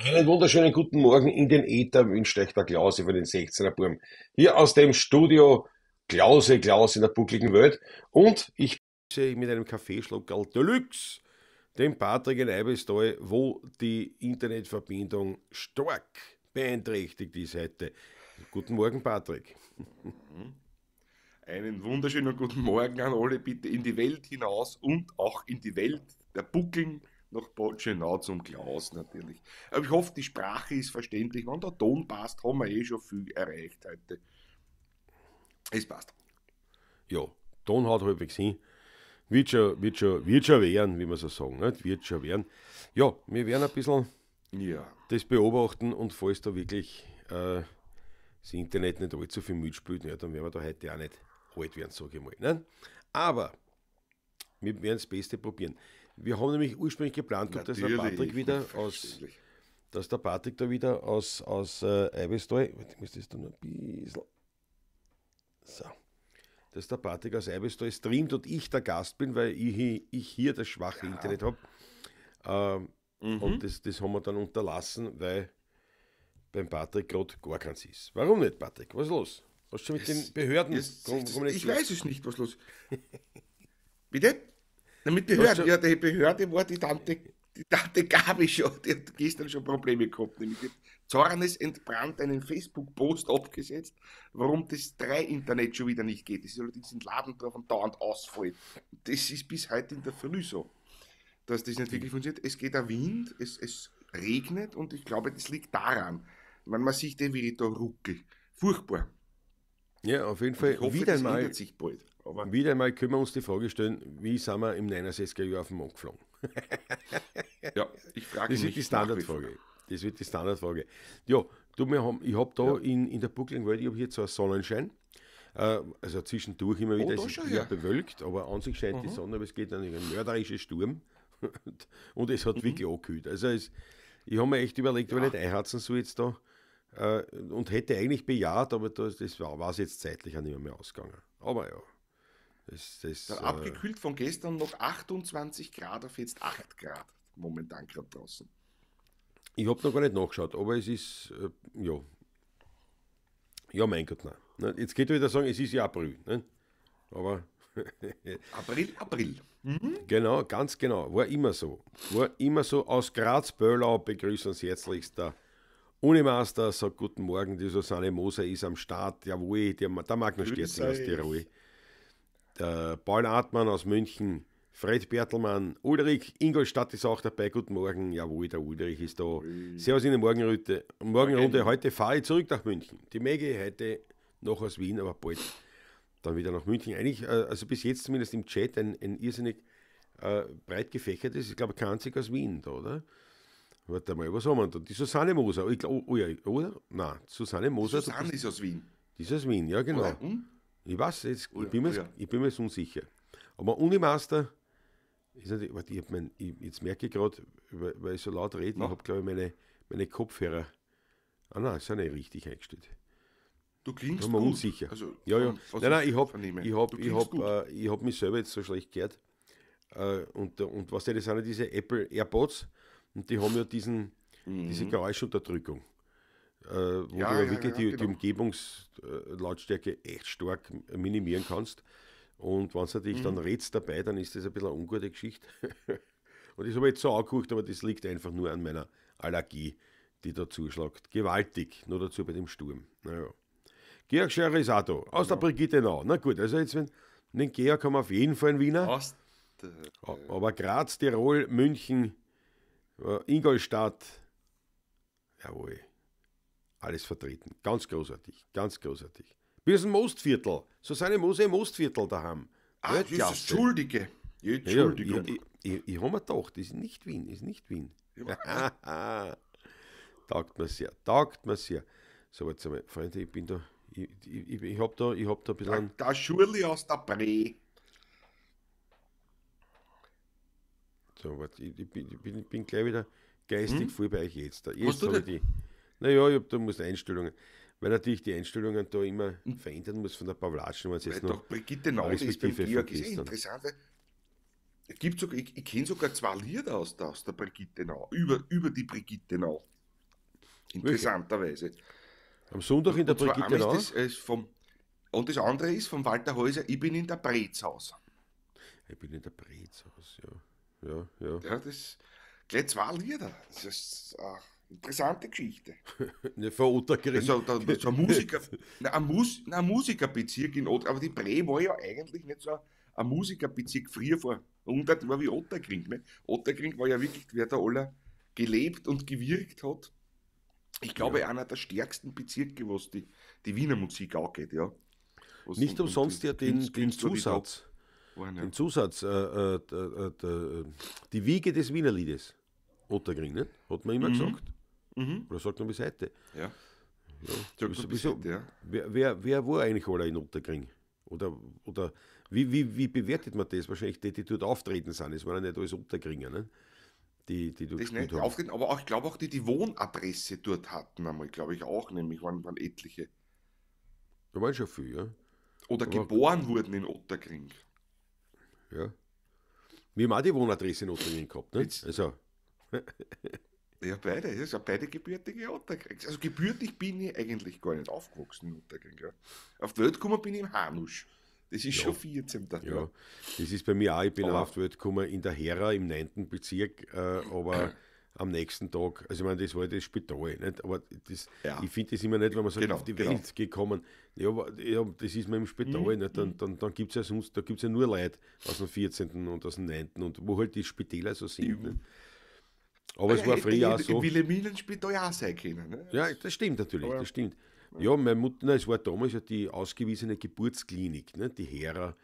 Einen wunderschönen guten Morgen in den Äther wünscht euch der Klause für den 16er Burm. Hier aus dem Studio Klause, Klaus in der buckligen Welt. Und ich mit einem Kaffeeschluckerl Deluxe dem Patrick in Eibestal, wo die Internetverbindung stark beeinträchtigt ist heute. Guten Morgen, Patrick. Mhm. Einen wunderschönen guten Morgen an alle, bitte in die Welt hinaus und auch in die Welt der Buckeln nach Botschenau zum Klaus natürlich. Aber ich hoffe, die Sprache ist verständlich. Wenn der Ton passt, haben wir eh schon viel erreicht heute. Es passt. Ja, Ton hat halbwegs hin. Wird schon, wird schon, wird schon werden, wie man so sagen. Nicht? Wird schon werden. Ja, wir werden ein bisschen ja. das beobachten und falls da wirklich äh, das Internet nicht allzu viel mitspielt, ja, dann werden wir da heute auch nicht alt werden, sage ich mal. Nicht? Aber wir werden das Beste probieren. Wir haben nämlich ursprünglich geplant gehabt, dass der Patrick wieder aus dass der Patrick da wieder aus, aus äh, Eibestal, ich muss das da ein bisschen, so, dass der Patrick aus Eibestal streamt und ich der Gast bin, weil ich, ich hier das schwache ja. Internet habe. Ähm, mhm. Und das, das haben wir dann unterlassen, weil beim Patrick gerade gar keins ist. Warum nicht, Patrick? Was ist los? Was ist schon mit es, den Behörden? Es, es, ich weiß es nicht, was los Bitte? Mit Behörden, ja, die Behörde war die Tante, die Tante Gabi schon, die hat gestern schon Probleme gehabt. Nämlich die Zornes entbrannt einen Facebook-Post abgesetzt, warum das 3-Internet schon wieder nicht geht. Das ist allerdings in Laden drauf und dauernd ausfällt. Das ist bis heute in der Früh so, dass das nicht wirklich funktioniert. Es geht ein Wind, es, es regnet und ich glaube, das liegt daran. Wenn man sieht, den, wie ich da rucke. Furchtbar. Ja, auf jeden Fall. Und ich hoffe, wieder das einmal. ändert sich bald. Aber wieder einmal können wir uns die Frage stellen, wie sind wir im 69er Jahr auf den Mond geflogen? ja, ich frage das mich. Das ist die Standardfrage. Das wird die Standardfrage. Ja, du, wir haben, ich habe da ja. in, in der Bucklingwelt, ich habe hier zwar Sonnenschein, äh, also zwischendurch immer oh, wieder, oh, es ist ja bewölkt, aber an sich scheint mhm. die Sonne, aber es geht dann ein mörderischer Sturm und es hat mhm. wirklich angekühlt. Also es, ich habe mir echt überlegt, ja. weil ich nicht einherzen soll jetzt da äh, und hätte eigentlich bejaht, aber das, das war es jetzt zeitlich auch nicht mehr, mehr ausgegangen. Aber ja. Das, das, da, äh, abgekühlt von gestern noch 28 Grad auf jetzt 8 Grad momentan gerade draußen. Ich habe noch gar nicht nachgeschaut, aber es ist, äh, ja. Ja, mein Gott, nein. Ne, jetzt geht wieder sagen, es ist ja April. Ne? Aber. April, April. Mhm. Genau, ganz genau. War immer so. War immer so. Aus Graz-Böllau begrüßen uns herzlichst der Unimaster. Sagt guten Morgen, die Susanne Moser ist am Start. Jawohl, der, der Magnus Stürzing aus Tirol der Paul Artmann aus München, Fred Bertelmann, Ulrich Ingolstadt ist auch dabei. Guten Morgen. Jawohl, der Ulrich ist da. Servus in der Morgenrunde. Morgenrunde. Heute fahre ich zurück nach München. Die Mege heute noch aus Wien, aber bald dann wieder nach München. Eigentlich, äh, also bis jetzt zumindest im Chat, ein, ein irrsinnig äh, breit gefächertes. Ich glaube, kein einziger aus Wien da, oder? Warte mal, was haben wir da? Die Susanne Moser. Ich glaub, oh, oh ja, oder? Nein, Susanne Moser. Susanne ist aus Wien. Die ist aus Wien, ja, genau. Oder? Hm? Ich weiß jetzt, oh ja, ich, bin mir, oh ja. ich bin mir unsicher. Aber Unimaster ist warte, ich mein, ich, jetzt merke ich gerade, weil, ich so laut rede, ja. ich habe glaube ich meine, meine Kopfhörer. Ah nein, ist nicht richtig eingestellt. Du klingst gut. unsicher. Also, ja, ja. Von, nein, nein, ich habe ich hab, ich hab, äh, hab mich selber jetzt so schlecht gehört. Äh, und, und was weißt das sind ja diese Apple AirPods und die haben ja diesen, mhm. diese Geräuschunterdrückung äh, wo ja, du ja, wirklich ja, die, genau. die Umgebungslautstärke echt stark minimieren kannst. Und wenn es natürlich mhm. dann rätst dabei, dann ist das ein bisschen eine ungute Geschichte. und das habe ich jetzt so angeguckt, aber das liegt einfach nur an meiner Allergie, die da zuschlagt. Gewaltig, nur dazu bei dem Sturm. Naja. Georg da, aus ja. der Brigittenau. Na gut, also jetzt, wenn den Georg haben wir auf jeden Fall in Wiener. Ost, aber Graz, Tirol, München, äh, Ingolstadt, jawohl alles vertreten. Ganz großartig, ganz großartig. Wir sind Mostviertel. Susanne Mose Mostviertel daheim. Ach, ja, das ist Schuldige. Ja, Entschuldigung. Ja, ich, ich, ich habe mir gedacht, das ist nicht Wien, das ist nicht Wien. taugt mir sehr, taugt mir sehr. So, jetzt einmal, Freunde, ich bin da, ich, ich, ich habe da, ich hab da ein bisschen... Da, da Schurli aus der Bre. So, warte, ich, ich, bin, ich bin gleich wieder geistig hm? voll bei euch jetzt. Da. Jetzt habe ich die... Naja, ich habe da muss Einstellungen. Weil natürlich die Einstellungen da immer verändern muss von der Pavlatschen, weil es jetzt noch. Doch Brigitte Naus ist beim Georg ist ja interessant. Es gibt sogar, ich, ich kenne sogar zwei Lieder aus, der, aus der Brigitte Nau, über, über die Brigitte Nau. Interessanterweise. Okay. Am Sonntag in der und Brigitte Nau? Das, äh, vom, und das andere ist von Walter Häuser, ich bin in der Brezhaus. Ich bin in der Brezhaus, ja. Ja, ja. ja das gleich zwei Lieder. Das ist, ach, Interessante Geschichte. Eine Verurteilerin. So, also, da, so ein, Musiker, na, ein, Mus, na, ein Musikerbezirk in Otter, aber die Bre war ja eigentlich nicht so ein Musikerbezirk früher vor 100 Jahren wie Otterkring. Ne? Otterkring war ja wirklich, wer da alle gelebt und gewirkt hat. Ich glaube, ja. einer der stärksten Bezirke, was die, die Wiener Musik angeht. Ja. nicht umsonst ja den, den Zusatz. Waren, ja. Den Zusatz, äh, äh, äh, äh, die Wiege des Wienerliedes. Otterkring, ne? Hat man immer mhm. gesagt. Mhm. Oder sagt man bis heute. Ja. ja. Sagt wieso, bis heute, ja. Wer, wer, wer war eigentlich alle in Unterkring? Oder, oder wie, wie, wie bewertet man das? Wahrscheinlich die, die dort auftreten sind. Es waren ja nicht alles Unterkringer, ne? die, die dort das nicht haben. Auftreten, aber auch, ich glaube auch, die die Wohnadresse dort hatten einmal, glaube ich auch, nämlich waren, waren etliche. Da waren schon viele, ja. Oder aber geboren auch, wurden in Otterkring. Ja. Wir haben auch die Wohnadresse in Otterkring gehabt, ne? Jetzt. Also. Ja, beide. Ich habe beide gebürtige Otterkring. Also gebürtig bin ich eigentlich gar nicht aufgewachsen im Otterkring. Ja. Auf die Welt gekommen bin ich im Hanusch. Das ist ja. schon 14. ja. ja. das ist bei mir auch. Ich bin aber, auf die Welt gekommen in der Hera im 9. Bezirk, äh, aber am nächsten Tag, also ich meine, das war das Spital, nicht? aber das, ja. ich finde das immer nicht, wenn man sagt, genau, auf die genau. Welt genau. gekommen, ja, aber, ja, das ist man im Spital, mhm, mhm. dann, dann, dann gibt es ja sonst, da gibt es ja nur Leute aus dem 14. und aus dem 9. und wo halt die Spitäler so sind. Mhm. Aber es war früher auch so. Wilhelminen spielt da ja auch sein können. Ne? Ja, das stimmt natürlich, das stimmt. Ja, meine Mutter, nein, es war damals ja die ausgewiesene Geburtsklinik, ne? die Hera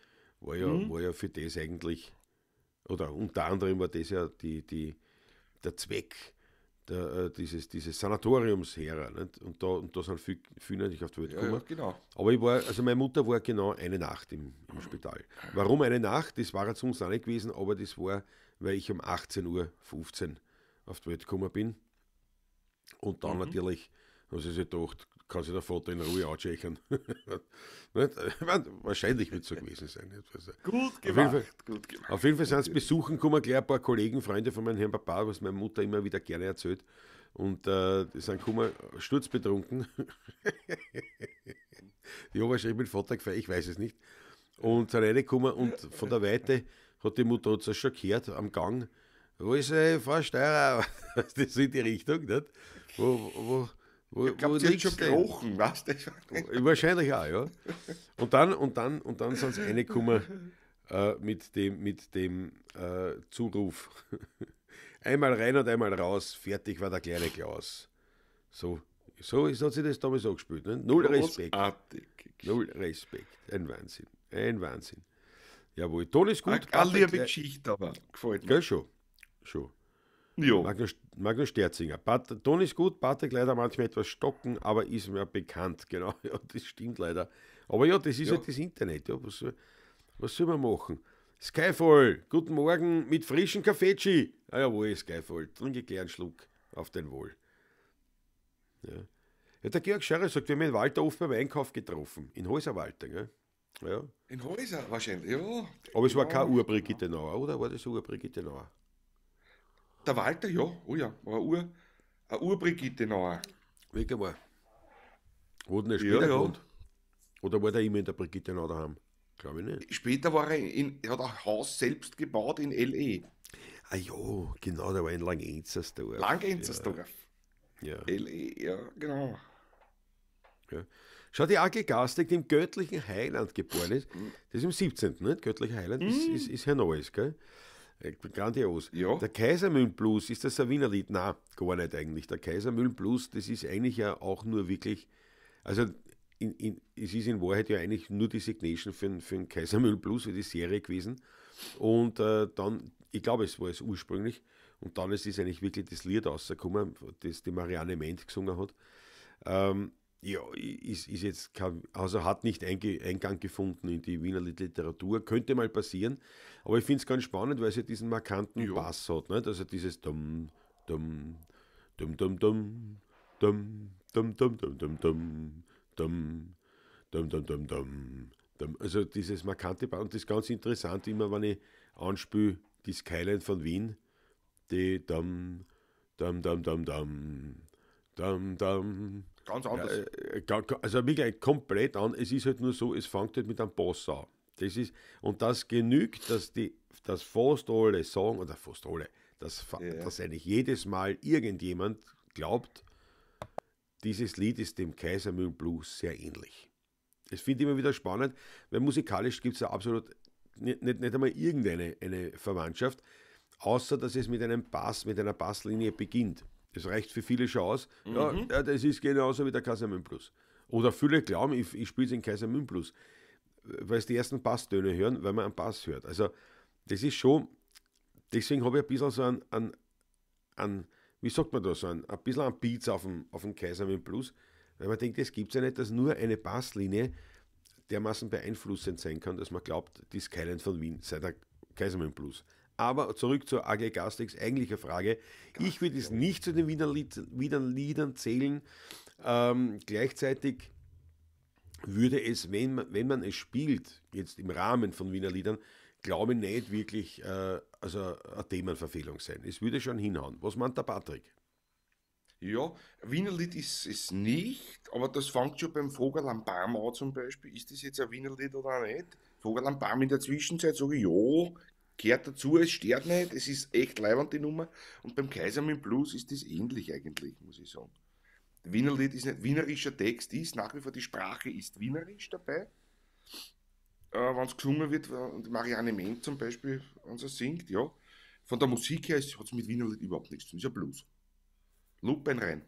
war ja, mhm. war ja für das eigentlich, oder unter anderem war das ja die, die, der Zweck der, äh, dieses, dieses Sanatoriums Hera. Nicht? Ne? Und da, und da sind viele, viele natürlich auf die Welt gekommen. Ja, genau. Aber ich war, also meine Mutter war genau eine Nacht im, im Spital. Warum eine Nacht? Das war ja uns auch nicht gewesen, aber das war, weil ich um 18.15 Uhr auf die Welt gekommen bin. Und dann mhm. natürlich, was ich gedacht, kann sich der Vater in Ruhe auschechen. Wahrscheinlich wird es so gewesen sein. Also, gut, gemacht, Fall, gut gemacht. Auf jeden Fall sind es besuchen gekommen, gleich ein paar Kollegen, Freunde von meinem Herrn Papa, was meine Mutter immer wieder gerne erzählt. Und äh, die sind gekommen, sturzbetrunken. die haben wahrscheinlich mit Vater gefeiert, ich weiß es nicht. Und sind reingekommen und von der Weite hat die Mutter schon gehört am Gang wo ist er Frau Steurer? das ist in die Richtung, nicht? Wo, wo, wo, ich glaube, sie schon gerochen, weißt du? Wahrscheinlich auch, ja. Und dann, und dann, und dann sind sie reingekommen äh, mit dem, mit dem äh, Zuruf. einmal rein und einmal raus, fertig war der kleine Klaus. So, so ist, hat sich das damals auch gespielt. Ne? Null Respekt. Null Respekt. Ein Wahnsinn. Ein Wahnsinn. Jawohl, Ton ist gut. Eine liebe äh, Geschichte aber. Gefällt mir. Gell schon schon. Jo. Magnus, Magnus Sterzinger. Pat, Ton ist gut, Patrick leider manchmal etwas stocken, aber ist mir bekannt. Genau, ja, das stimmt leider. Aber ja, das ist ja. halt das Internet. Ja, was, was soll man machen? Skyfall, guten Morgen mit frischem Kaffeetschi. Ah jawohl, Skyfall, trinke gleich Schluck auf den Wohl. Ja. ja der Georg Scherer sagt, wir haben den Walter oft beim Einkauf getroffen, in Häuserwalter, gell? Ja. In Häuser wahrscheinlich, ja. Aber es war keine ur Nauer, oder? War das ur Nauer? Der Walter, ja, oh ja, war eine Ur, eine Ur-Brigitte noch. Wirklich war. Wurden er später ja, ja. gewohnt? Oder war der immer in der Brigitte noch daheim? Glaube ich nicht. Später war er in, er hat ein Haus selbst gebaut in L.E. Ah ja, genau, der war in Langenzersdorf. Langenzersdorf. Ja. L.E., ja, genau. Ja. Schau, die Ake Gastig, die im göttlichen Heiland geboren ist, mhm. das ist im 17., nicht? Göttlicher Heiland mm. ist, mhm. ist, ist Herr Neues, gell? Äh, grandios. Ja. Der Kaisermühlenblues, ist das ein Wiener Lied? Nein, gar nicht eigentlich. Der Kaisermühlenblues, das ist eigentlich ja auch nur wirklich, also in, in, es ist in Wahrheit ja eigentlich nur die Signation für, für den Kaisermühlenblues, für die Serie gewesen. Und äh, dann, ich glaube, es war es ursprünglich. Und dann ist es eigentlich wirklich das Lied rausgekommen, das die Marianne Ment gesungen hat. Ähm, ja, ist, ist jetzt also hat nicht Eingang gefunden in die Wiener Literatur. Könnte mal passieren, aber ich finde es ganz spannend, weil es ja diesen markanten ja. Bass hat. Nicht? Also dieses Dum, Dum, Dum, Dum, Dum, Dum, Dum, Dum, Dum, Dum, Dum, Dum, Dum, Dum, Dum, Dum, Dum. Also dieses markante Bass. Und das ist ganz interessant, immer wenn ich anspüle, die Skyline von Wien, die Dum, Dum, Dum, Dum, Dum, Dum, Dum, Dum Ganz anders. Ja, äh, äh, also mir gleich komplett an. Es ist halt nur so, es fängt halt mit einem Boss an. Das ist, und das genügt, dass die, dass fast alle sagen, oder fast alle, dass, ja. dass eigentlich jedes Mal irgendjemand glaubt, dieses Lied ist dem Kaisermühlen Blues sehr ähnlich. Das finde ich immer wieder spannend, weil musikalisch gibt es ja absolut nicht, nicht, nicht, einmal irgendeine eine Verwandtschaft, außer dass es mit einem Bass, mit einer Basslinie beginnt. Das reicht für viele schon aus. Mhm. Ja, ja, das ist genauso wie der Casamün Plus. Oder viele glauben, ich, ich spiele den Casamün Plus, weil es die ersten Basstöne hören, weil man einen Bass hört. Also, das ist schon, deswegen habe ich ein bisschen so ein, ein, ein wie sagt man da, ein, ein bisschen ein Beats auf dem, auf dem Casamün Plus, weil man denkt, es gibt ja nicht, dass nur eine Basslinie dermaßen beeinflussend sein kann, dass man glaubt, die Skyline von Wien sei der Kaisermann Plus. Aber zurück zur AG Gastex eigentliche Frage. Ich würde es nicht zu den Wiener, Lied, Wiener Liedern zählen. Ähm, gleichzeitig würde es, wenn man, wenn man es spielt, jetzt im Rahmen von Wiener Liedern, glaube ich nicht wirklich äh, also eine Themenverfehlung sein. Es würde schon hinhauen. Was meint der Patrick? Ja, Wiener Lied ist es nicht, aber das fängt schon beim Vogel am Baum an zum Beispiel. Ist das jetzt ein Wiener Lied oder nicht? Vogel am Baum in der Zwischenzeit sage ich ja, gehört dazu, es stört nicht, es ist echt leibend die Nummer. Und beim Kaiser mit Blues ist das ähnlich eigentlich, muss ich sagen. Wienerlied ist nicht wienerischer Text, ist nach wie vor die Sprache ist wienerisch dabei. Äh, Wenn es gesungen wird, äh, und Marianne Menk zum Beispiel, wenn sie singt, ja. Von der Musik her hat es mit Wienerlied überhaupt nichts zu tun, ist ja Blues. Lupen rein.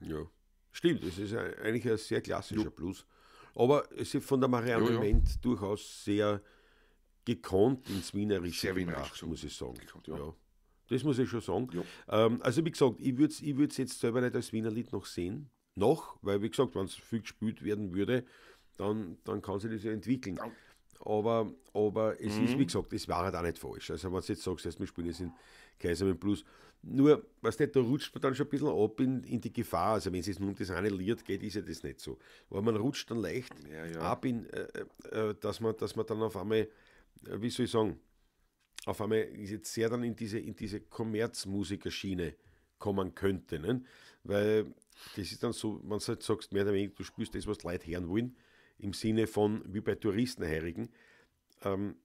Ja, stimmt, es ist eigentlich ein sehr klassischer Blues. Aber es ist von der Marianne ja, ja. durchaus sehr gekonnt ins Wienerische Sehr gebracht, Wienerisch muss ich sagen. Gekonnt, ja. ja. Das muss ich schon sagen. Ja. Ähm, also wie gesagt, ich würde es ich jetzt selber nicht als Wienerlied noch sehen, noch, weil wie gesagt, wenn es viel gespielt werden würde, dann, dann kann sich das ja entwickeln. Ja. Aber, aber es mhm. ist, wie mhm. gesagt, es war halt auch nicht falsch. Also wenn du jetzt sagst, heißt, wir spielen jetzt in Kaiser mit Blues, nur, was nicht, da rutscht man dann schon ein bisschen ab in, in die Gefahr. Also wenn es jetzt nur um das eine Lied geht, ist ja das nicht so. Weil man rutscht dann leicht ja, ab, in, äh, äh, äh, dass, man, dass man dann auf einmal äh, wie soll ich sagen, auf einmal jetzt sehr dann in diese, in diese Kommerzmusikerschiene kommen könnte. Ne? Weil das ist dann so, man halt sagt, mehr oder weniger, du spürst das, was die Leute hören wollen, im Sinne von, wie bei Touristenheirigen. Ähm,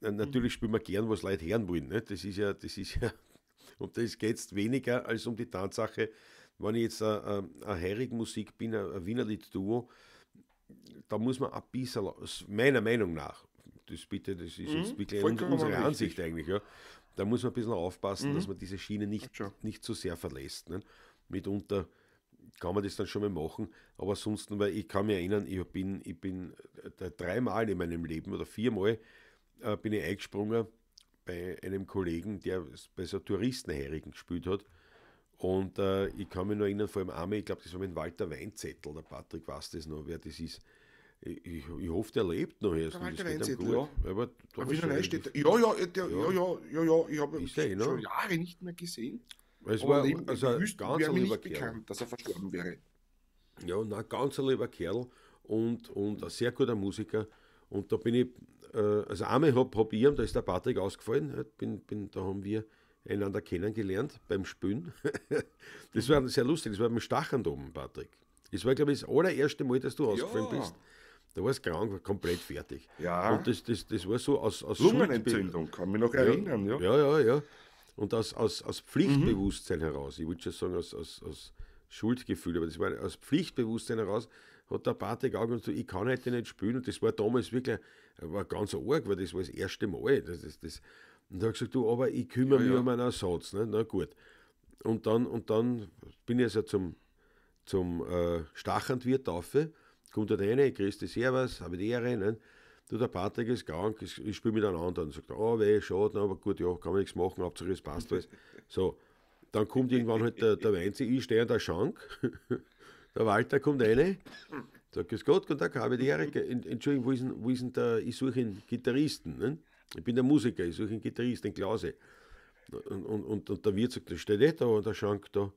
mhm. natürlich spielen wir gern, was Leute hören wollen. Ne? Das ist ja, das ist ja, und das geht jetzt weniger als um die Tatsache, wenn ich jetzt eine Heirigmusik bin, ein Wienerlied-Duo, da muss man ein bisschen, meiner Meinung nach, das bitte, das ist jetzt mhm. wirklich mhm, unsere Ansicht eigentlich, ja. Da muss man ein bisschen aufpassen, mhm. dass man diese Schiene nicht, ja. nicht zu so sehr verlässt. Ne? Mitunter kann man das dann schon mal machen, aber sonst, weil ich kann mich erinnern, ich bin, ich bin äh, dreimal in meinem Leben oder viermal äh, bin ich eingesprungen bei einem Kollegen, der bei so Touristenherrigen gespielt hat. Und äh, ich kann mich noch erinnern, vor allem einmal, ich glaube, das war mit Walter Weinzettel, der Patrick weiß das noch, wer das ist. Ich, ich, hoffe, der lebt noch erst. Der Walter Weinzett, ja. Aber, aber wieder rein steht ja, ja, der, ja, ja, ja, ja, ich habe ihn eh schon noch? Jahre nicht mehr gesehen. Es war neben, also wüsst, ganz wäre mir nicht Kerl. bekannt, dass er verstorben wäre. Ja, ein ganz lieber Kerl und, und ein sehr guter Musiker. Und da bin ich, äh, also einmal habe hab ich, da ist der Patrick ausgefallen, bin, bin, da haben wir einander kennengelernt beim Spülen. das war sehr lustig, das war beim Stachern oben, Patrick. Das war, glaube ich, das allererste Mal, dass du ja. ausgefallen bist. Da war es krank, komplett fertig. Ja. Und das, das, das war so aus, aus Lungenentzündung, kann mich noch erinnern. Ja, ja, ja. ja. Und aus, aus, aus Pflichtbewusstsein mhm. heraus, ich würde schon sagen, aus, aus, aus Schuldgefühl, aber das war aus Pflichtbewusstsein heraus, hat der Pate gesagt, so, ich kann heute nicht spielen. Und das war damals wirklich war ganz arg, weil das war das erste Mal. Das, das, das. Und da habe ich gesagt, du, aber ich kümmere ja, mich ja. um einen Ersatz. Ne? Na gut. Und dann, und dann bin ich also zum, zum äh, Stachernwirt taufe kommt da rein, grüß dich, servus, habe die Ehre. Ne? Du, der Patrick ist krank, ich, ich spiele mit einem anderen. Sagt er, oh ah, weh, schade, ne, aber gut, ja, kann man nichts machen, Hauptsache es passt alles. So, dann kommt irgendwann halt der, der Weinze, ich stehe an der Schank. der Walter kommt rein, sagt, grüß Gott, guten Tag, habe die Ehre. Entschuldigung, wo ist denn, wo ist denn der, ich suche einen Gitarristen. Ne? Ich bin der Musiker, ich suche einen Gitarristen, den Klause. Und, und, und, und der Wirt sagt, der steht nicht eh da an der Schank da.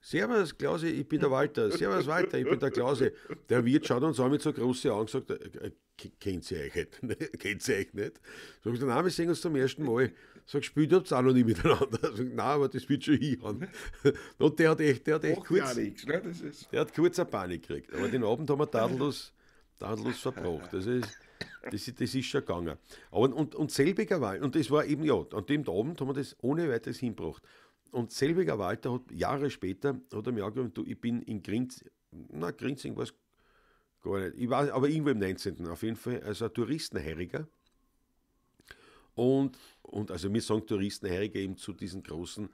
Servus, Klausi, ich bin der Walter. Servus, Walter, ich bin der Klausi. Der Wirt schaut uns an mit so großen Augen und sagt, äh, äh, kennt sie euch nicht? kennt sie euch nicht? Sag ich, nein, wir sehen uns zum ersten Mal. Sag, spielt ihr auch noch nicht miteinander? Sag, nein, aber das wird schon hinhauen. Und der hat echt, der hat echt kurz, nichts, ne? das ist der hat kurz eine Panik gekriegt. Aber den Abend haben wir tadellos, tadellos verbracht. Das ist, das, das ist schon gegangen. Aber, und, und selbiger war, und das war eben, ja, an dem Abend haben wir das ohne weiteres hinbracht. Und selbiger Walter hat Jahre später hat er mir angerufen, du, ich bin in Grinz, na Grinzing war es gar nicht, ich war aber irgendwo im 19. auf jeden Fall, also ein Touristenheiriger. Und, und also wir sagen Touristenheiriger eben zu diesen großen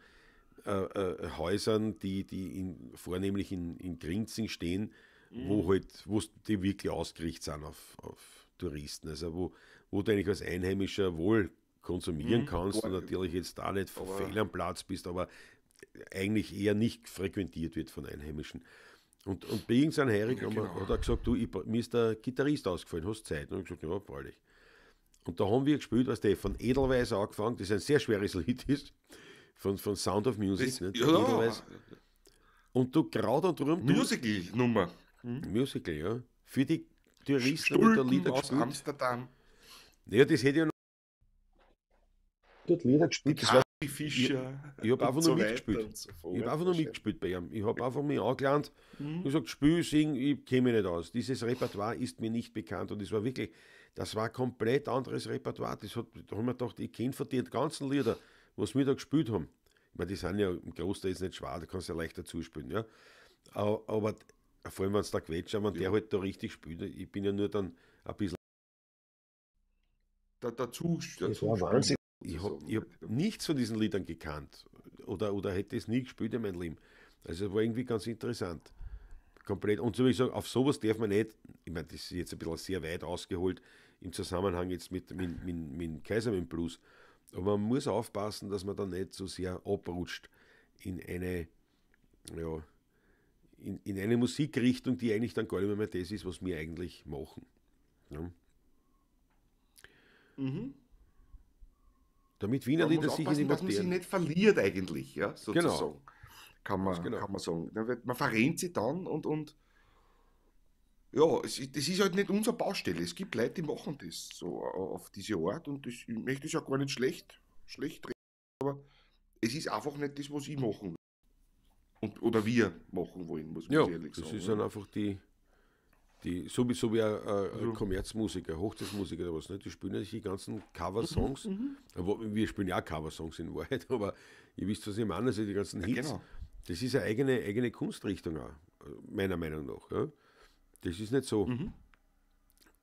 äh, äh, Häusern, die, die in, vornehmlich in, in Grinzing stehen, mhm. wo halt, wo die wirklich ausgerichtet sind auf, auf Touristen, also wo, wo du eigentlich als Einheimischer wohl konsumieren mhm. kannst und natürlich jetzt da nicht fehl am Platz bist, aber eigentlich eher nicht frequentiert wird von Einheimischen. Und, und bei irgendeinem Herig ja, genau. hat er gesagt, du, ich, mir ist der Gitarrist ausgefallen, hast Zeit? Und ich gesagt, ja, freilich. Und da haben wir gespielt, was der von Edelweiss angefangen, das ein sehr schweres Lied ist, von, von Sound of Music. Das, ne, Ja. Edelweiss. Und du gerade und drum. Musical-Nummer. Hm? Musical, ja. Für die Touristen Stulpen der Lieder aus gespielt. Amsterdam. Ja, das hätte ja noch dort Lieder gespielt. Das war Fischer. Ich, ich habe einfach nur so mitgespielt. So ich habe einfach nur mitgespielt bei ihm. Ich habe einfach mich angelernt mhm. und gesagt, spiel, sing, ich käme nicht aus. Dieses Repertoire ist mir nicht bekannt. Und es war wirklich, das war komplett anderes Repertoire. Das hat, da haben wir gedacht, ich kenne von den ganzen Lieder, was wir da gespielt haben. Ich meine, die sind ja im Großteil jetzt nicht schwer, da kannst du ja leichter zuspielen. Ja. Aber, aber vor allem, wenn es da quetscht, wenn ja. der halt da richtig spielt, ich bin ja nur dann ein bisschen. dazu, dazu das war Wahnsinn. Ich habe hab nichts von diesen Liedern gekannt oder, oder hätte es nie gespielt in meinem Leben. Also war irgendwie ganz interessant. Komplett. Und so wie ich sage, auf sowas darf man nicht, ich meine, das ist jetzt ein bisschen sehr weit ausgeholt im Zusammenhang jetzt mit, mit, mit, mit Kaiser, mit Blues. Aber man muss aufpassen, dass man da nicht so sehr abrutscht in eine, ja, in, in eine Musikrichtung, die eigentlich dann gar nicht mehr das ist, was wir eigentlich machen. Ja. Mhm. Damit Wiener Wienerlieder sich in dass man sich nicht verliert eigentlich, ja, genau. sozusagen. Genau. Kann, man, genau. kann man sagen. Man verrennt sie dann und, und ja, es, das ist halt nicht unsere Baustelle. Es gibt Leute, die machen das so äh, auf diese Art und das, ich möchte es ja gar nicht schlecht, schlecht reden, aber es ist einfach nicht das, was ich machen will. Und, oder wir machen wollen, muss man ja, ehrlich sagen. Das ist dann einfach die, die, sowieso wie ein, äh, ein also Kommerzmusiker, Hochzeitsmusiker oder was, ne? die spielen ja die ganzen Cover-Songs. Mhm, mhm. wir spielen ja auch Cover-Songs in Wahrheit, aber ihr wisst, was ich meine, also die ganzen Hits. Ja, genau. Das ist eine eigene, eigene Kunstrichtung auch, meiner Meinung nach. Ja? Das ist nicht so. Mhm.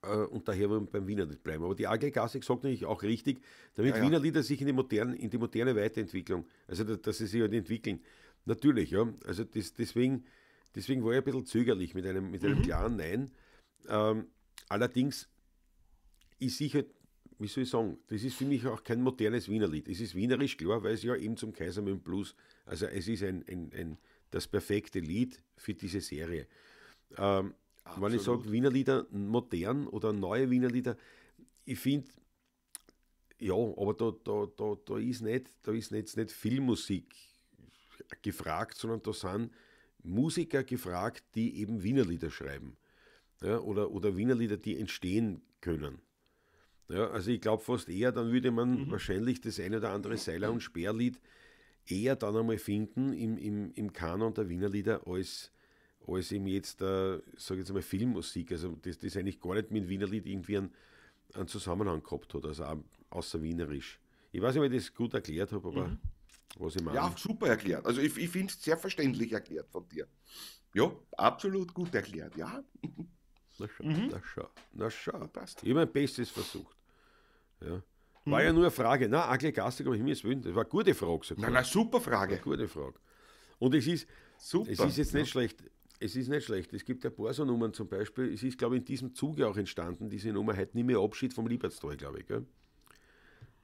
Äh, und daher wollen wir beim Wiener nicht bleiben. Aber die ag gasse sagt natürlich auch richtig, damit ja, Wiener Lieder sich in die, modernen, in die moderne Weiterentwicklung, also dass, dass sie sich halt entwickeln. Natürlich, ja. Also das, deswegen Deswegen war ich ein bisschen zögerlich mit einem, mit einem mhm. klaren Nein. Ähm, allerdings ist sicher, wie soll ich sagen, das ist für mich auch kein modernes Wienerlied. Es ist wienerisch, klar, weil es ja eben zum Kaiser mit dem Blues, also es ist ein, ein, ein, das perfekte Lied für diese Serie. Ähm, wenn ich sage Wienerlieder modern oder neue Wienerlieder, ich finde, ja, aber da, da, da, da ist nicht, da ist jetzt nicht Filmmusik gefragt, sondern da sind Musiker gefragt, die eben Wienerlieder schreiben ja, oder, oder Wienerlieder, die entstehen können. Ja, also ich glaube fast eher, dann würde man mhm. wahrscheinlich das eine oder andere mhm. Seiler- und Speerlied eher dann einmal finden im, im, im Kanon der Wienerlieder als, als eben jetzt, äh, sage jetzt mal, Filmmusik. Also das, das eigentlich gar nicht mit Wienerlied irgendwie einen, einen Zusammenhang gehabt hat, also außer Wienerisch. Ich weiß nicht, ob ich das gut erklärt habe, aber... Mhm. Was ich meine. Ja, super erklärt. Also ich, ich finde es sehr verständlich erklärt von dir. Ja, absolut gut erklärt, ja. Na schau, mhm. na schau, na schau. Passt. Ich habe mein Bestes versucht. Ja. War mhm. ja nur eine Frage. Na, Angelgastik, um Himmels Willen, das war eine gute Frage sogar. Nein, eine super Frage. Eine gute Frage. Und es ist, super. es ist jetzt nicht schlecht, es ist nicht schlecht. Es gibt ein paar so Nummern zum Beispiel. Es ist, glaube ich, in diesem Zuge auch entstanden, diese Nummer heute nicht mehr Abschied vom Liebertstal, glaube ich. Gell?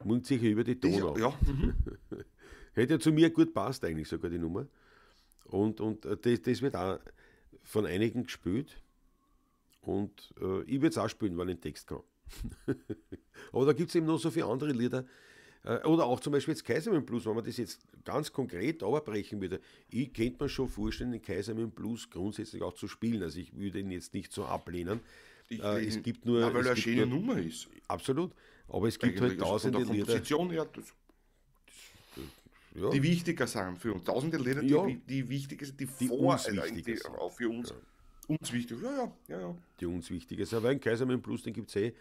Mund sich über die Donau. Ja. ja. Mhm. Hätte ja zu mir gut passt eigentlich sogar die Nummer. Und, und äh, das, das wird auch von einigen gespielt. Und äh, ich würde es auch spielen, weil ich den Text kann. Aber da gibt es eben noch so viele andere Lieder. Äh, oder auch zum Beispiel jetzt Kaisermann Blues, wenn man das jetzt ganz konkret abbrechen würde. Ich könnte mir schon vorstellen, den Kaisermann Blues grundsätzlich auch zu spielen. Also ich würde ihn jetzt nicht so ablehnen. Ich, äh, es gibt nur, na, weil er eine schöne nur, Nummer ist. Absolut. Aber es gibt halt tausende Lieder. Her, ja. die wichtiger sind für uns. Tausende Länder, ja. die, die wichtig sind, die, die vor, uns wichtig sind. Auch für uns, ja. uns wichtig ja, ja, ja, ja. Die uns wichtig ist. Aber ein Kaiser mit dem Plus, den gibt es eh,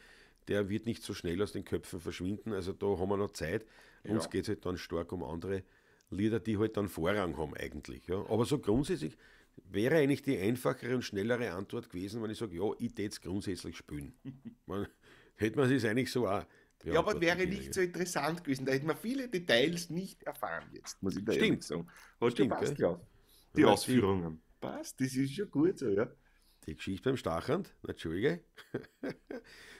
der wird nicht so schnell aus den Köpfen verschwinden. Also da haben wir noch Zeit. Uns ja. geht es halt dann stark um andere Lieder, die halt dann Vorrang haben eigentlich. Ja. Aber so grundsätzlich wäre eigentlich die einfachere und schnellere Antwort gewesen, wenn ich sage, ja, ich täte es grundsätzlich spülen. hätte man es eigentlich so auch ja, ja aber wäre nicht so interessant gewesen. Da hätten wir viele Details nicht erfahren jetzt, muss ich da Stimmt. sagen. Hat Stimmt, passt, ja. Die ja, Ausführungen. Passt, das ist schon gut so, ja. Die Geschichte beim Stachand, entschuldige.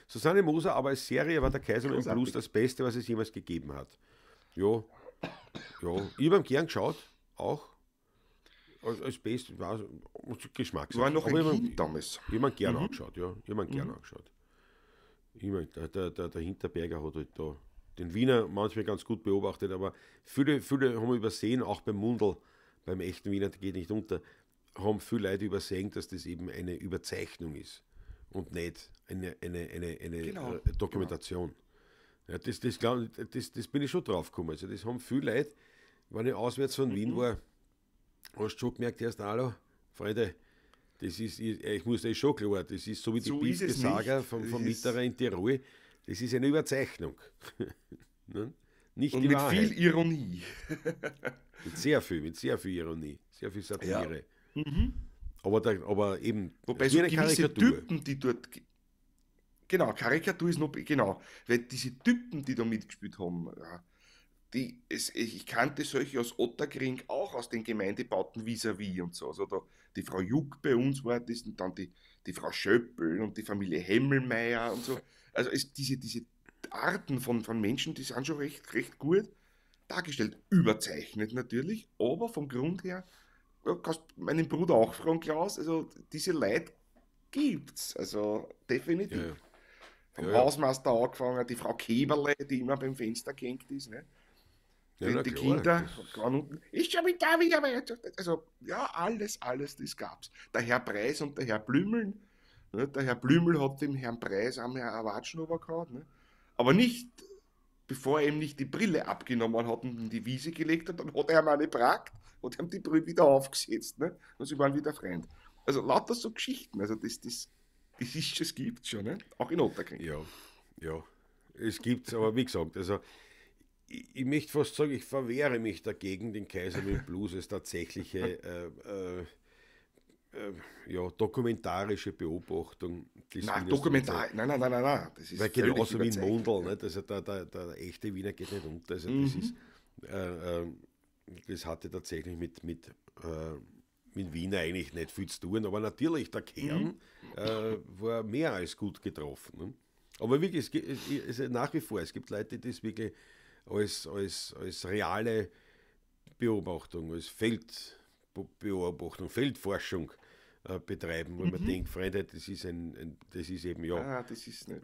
Susanne Moser, aber als Serie war der Kaiser im Plus das Beste, was es jemals gegeben hat. Ja, ja. ich habe gern geschaut, auch. Als, als Beste war Geschmacks. War noch ein Kind damals. Ich habe gern mhm. angeschaut, ja. Ich habe mhm. gern angeschaut immer, der, der, der Hinterberger hat halt da den Wiener manchmal ganz gut beobachtet, aber viele, viele haben übersehen, auch beim Mundel, beim echten Wiener, der geht nicht unter, haben viele Leute übersehen, dass das eben eine Überzeichnung ist und nicht eine, eine, eine, eine genau, äh, genau. Dokumentation. Genau. Ja, das, das, glaub, das, das bin ich schon drauf gekommen. Also das haben viele Leute, wenn ich auswärts von Wien mhm. war, hast du schon gemerkt, erst hallo, Freunde, das ist, ich muss das schon klar, das ist so wie die so Saga vom, vom Mitterer in Tirol. Das ist eine Überzeichnung. Ne? Nicht Und mit Wahrheit. viel Ironie. mit sehr viel, mit sehr viel Ironie, sehr viel Satire. Ja. Mhm. Aber, da, aber eben, wobei so eine gewisse Karikatur. Typen, die dort. Genau, Karikatur ist noch. Genau, weil diese Typen, die da mitgespielt haben, ja, die, es, ich kannte solche aus Otterkring auch aus den Gemeindebauten vis-à-vis -vis und so. Also da, die Frau Juck bei uns war das und dann die, die Frau Schöppel und die Familie Hemmelmeier und so. Also es, diese, diese Arten von, von Menschen, die sind schon recht, recht gut dargestellt. Überzeichnet natürlich, aber vom Grund her, ja, kannst meinen Bruder auch fragen, Klaus, also diese Leute gibt's, also definitiv. Ja, ja. Vom Hausmeister angefangen, die Frau Keberle, die immer beim Fenster gehängt ist. Ne? Ja, die, klar, Kinder waren unten, ich schon mit da wieder, also ja, alles, alles, das gab's. Der Herr Preis und der Herr Blümeln, ne? der Herr Blümel hat dem Herrn Preis am Herrn Watschnober gehauen, ne? aber nicht, bevor er ihm nicht die Brille abgenommen hat und in die Wiese gelegt hat, dann hat er ihm eine gebracht und haben die Brille wieder aufgesetzt, ne? und sie waren wieder Freund. Also lauter so Geschichten, also das, das, das ist, das gibt's schon, ne? auch in Otterkring. Ja, ja, es gibt's, aber wie gesagt, also ich, ich möchte fast sagen, ich verwehre mich dagegen, den Kaiser mit Blues als tatsächliche äh, äh, äh, ja, dokumentarische Beobachtung. nein, Dokumentar nein, nein, nein, nein, nein. Das ist Weil genauso wie in Mondl, ne? also der, der, der, echte Wiener geht nicht unter. Also mhm. das, ist, äh, äh, das hatte tatsächlich mit, mit, äh, mit Wiener eigentlich nicht viel zu tun, aber natürlich, der Kern mhm. Äh, war mehr als gut getroffen. Ne? Aber wirklich, es, es, es, nach wie vor, es gibt Leute, die das wirklich als, als, als reale Beobachtung, als Feldbeobachtung, Feldforschung äh, betreiben, wo mhm. man denkt, Freunde, das ist ein, ein, das ist eben ja. Ah, das ist nicht.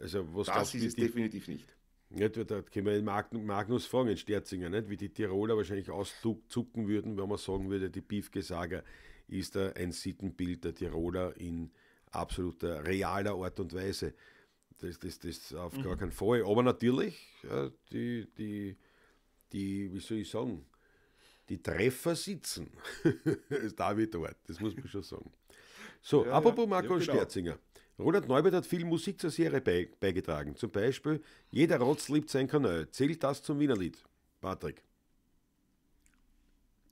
Also was das ist es die, definitiv nicht. Nicht, da können wir den Magnus fragen, den Sterzinger, nicht? wie die Tiroler wahrscheinlich auszucken würden, wenn man sagen würde, die Biefgesager ist da ein Sittenbild der Tiroler in absoluter realer Art und Weise das, das, das auf mhm. gar keinen Fall. Aber natürlich, ja, die, die, die, wie soll ich sagen, die Treffer sitzen. David Ort, das muss man schon sagen. So, ja, apropos ja, Marco ja, genau. Sterzinger. Roland Neubert hat viel Musik zur Serie bei, beigetragen. Zum Beispiel Jeder Rotz liebt sein Kanal. Zählt das zum Wienerlied? Patrick.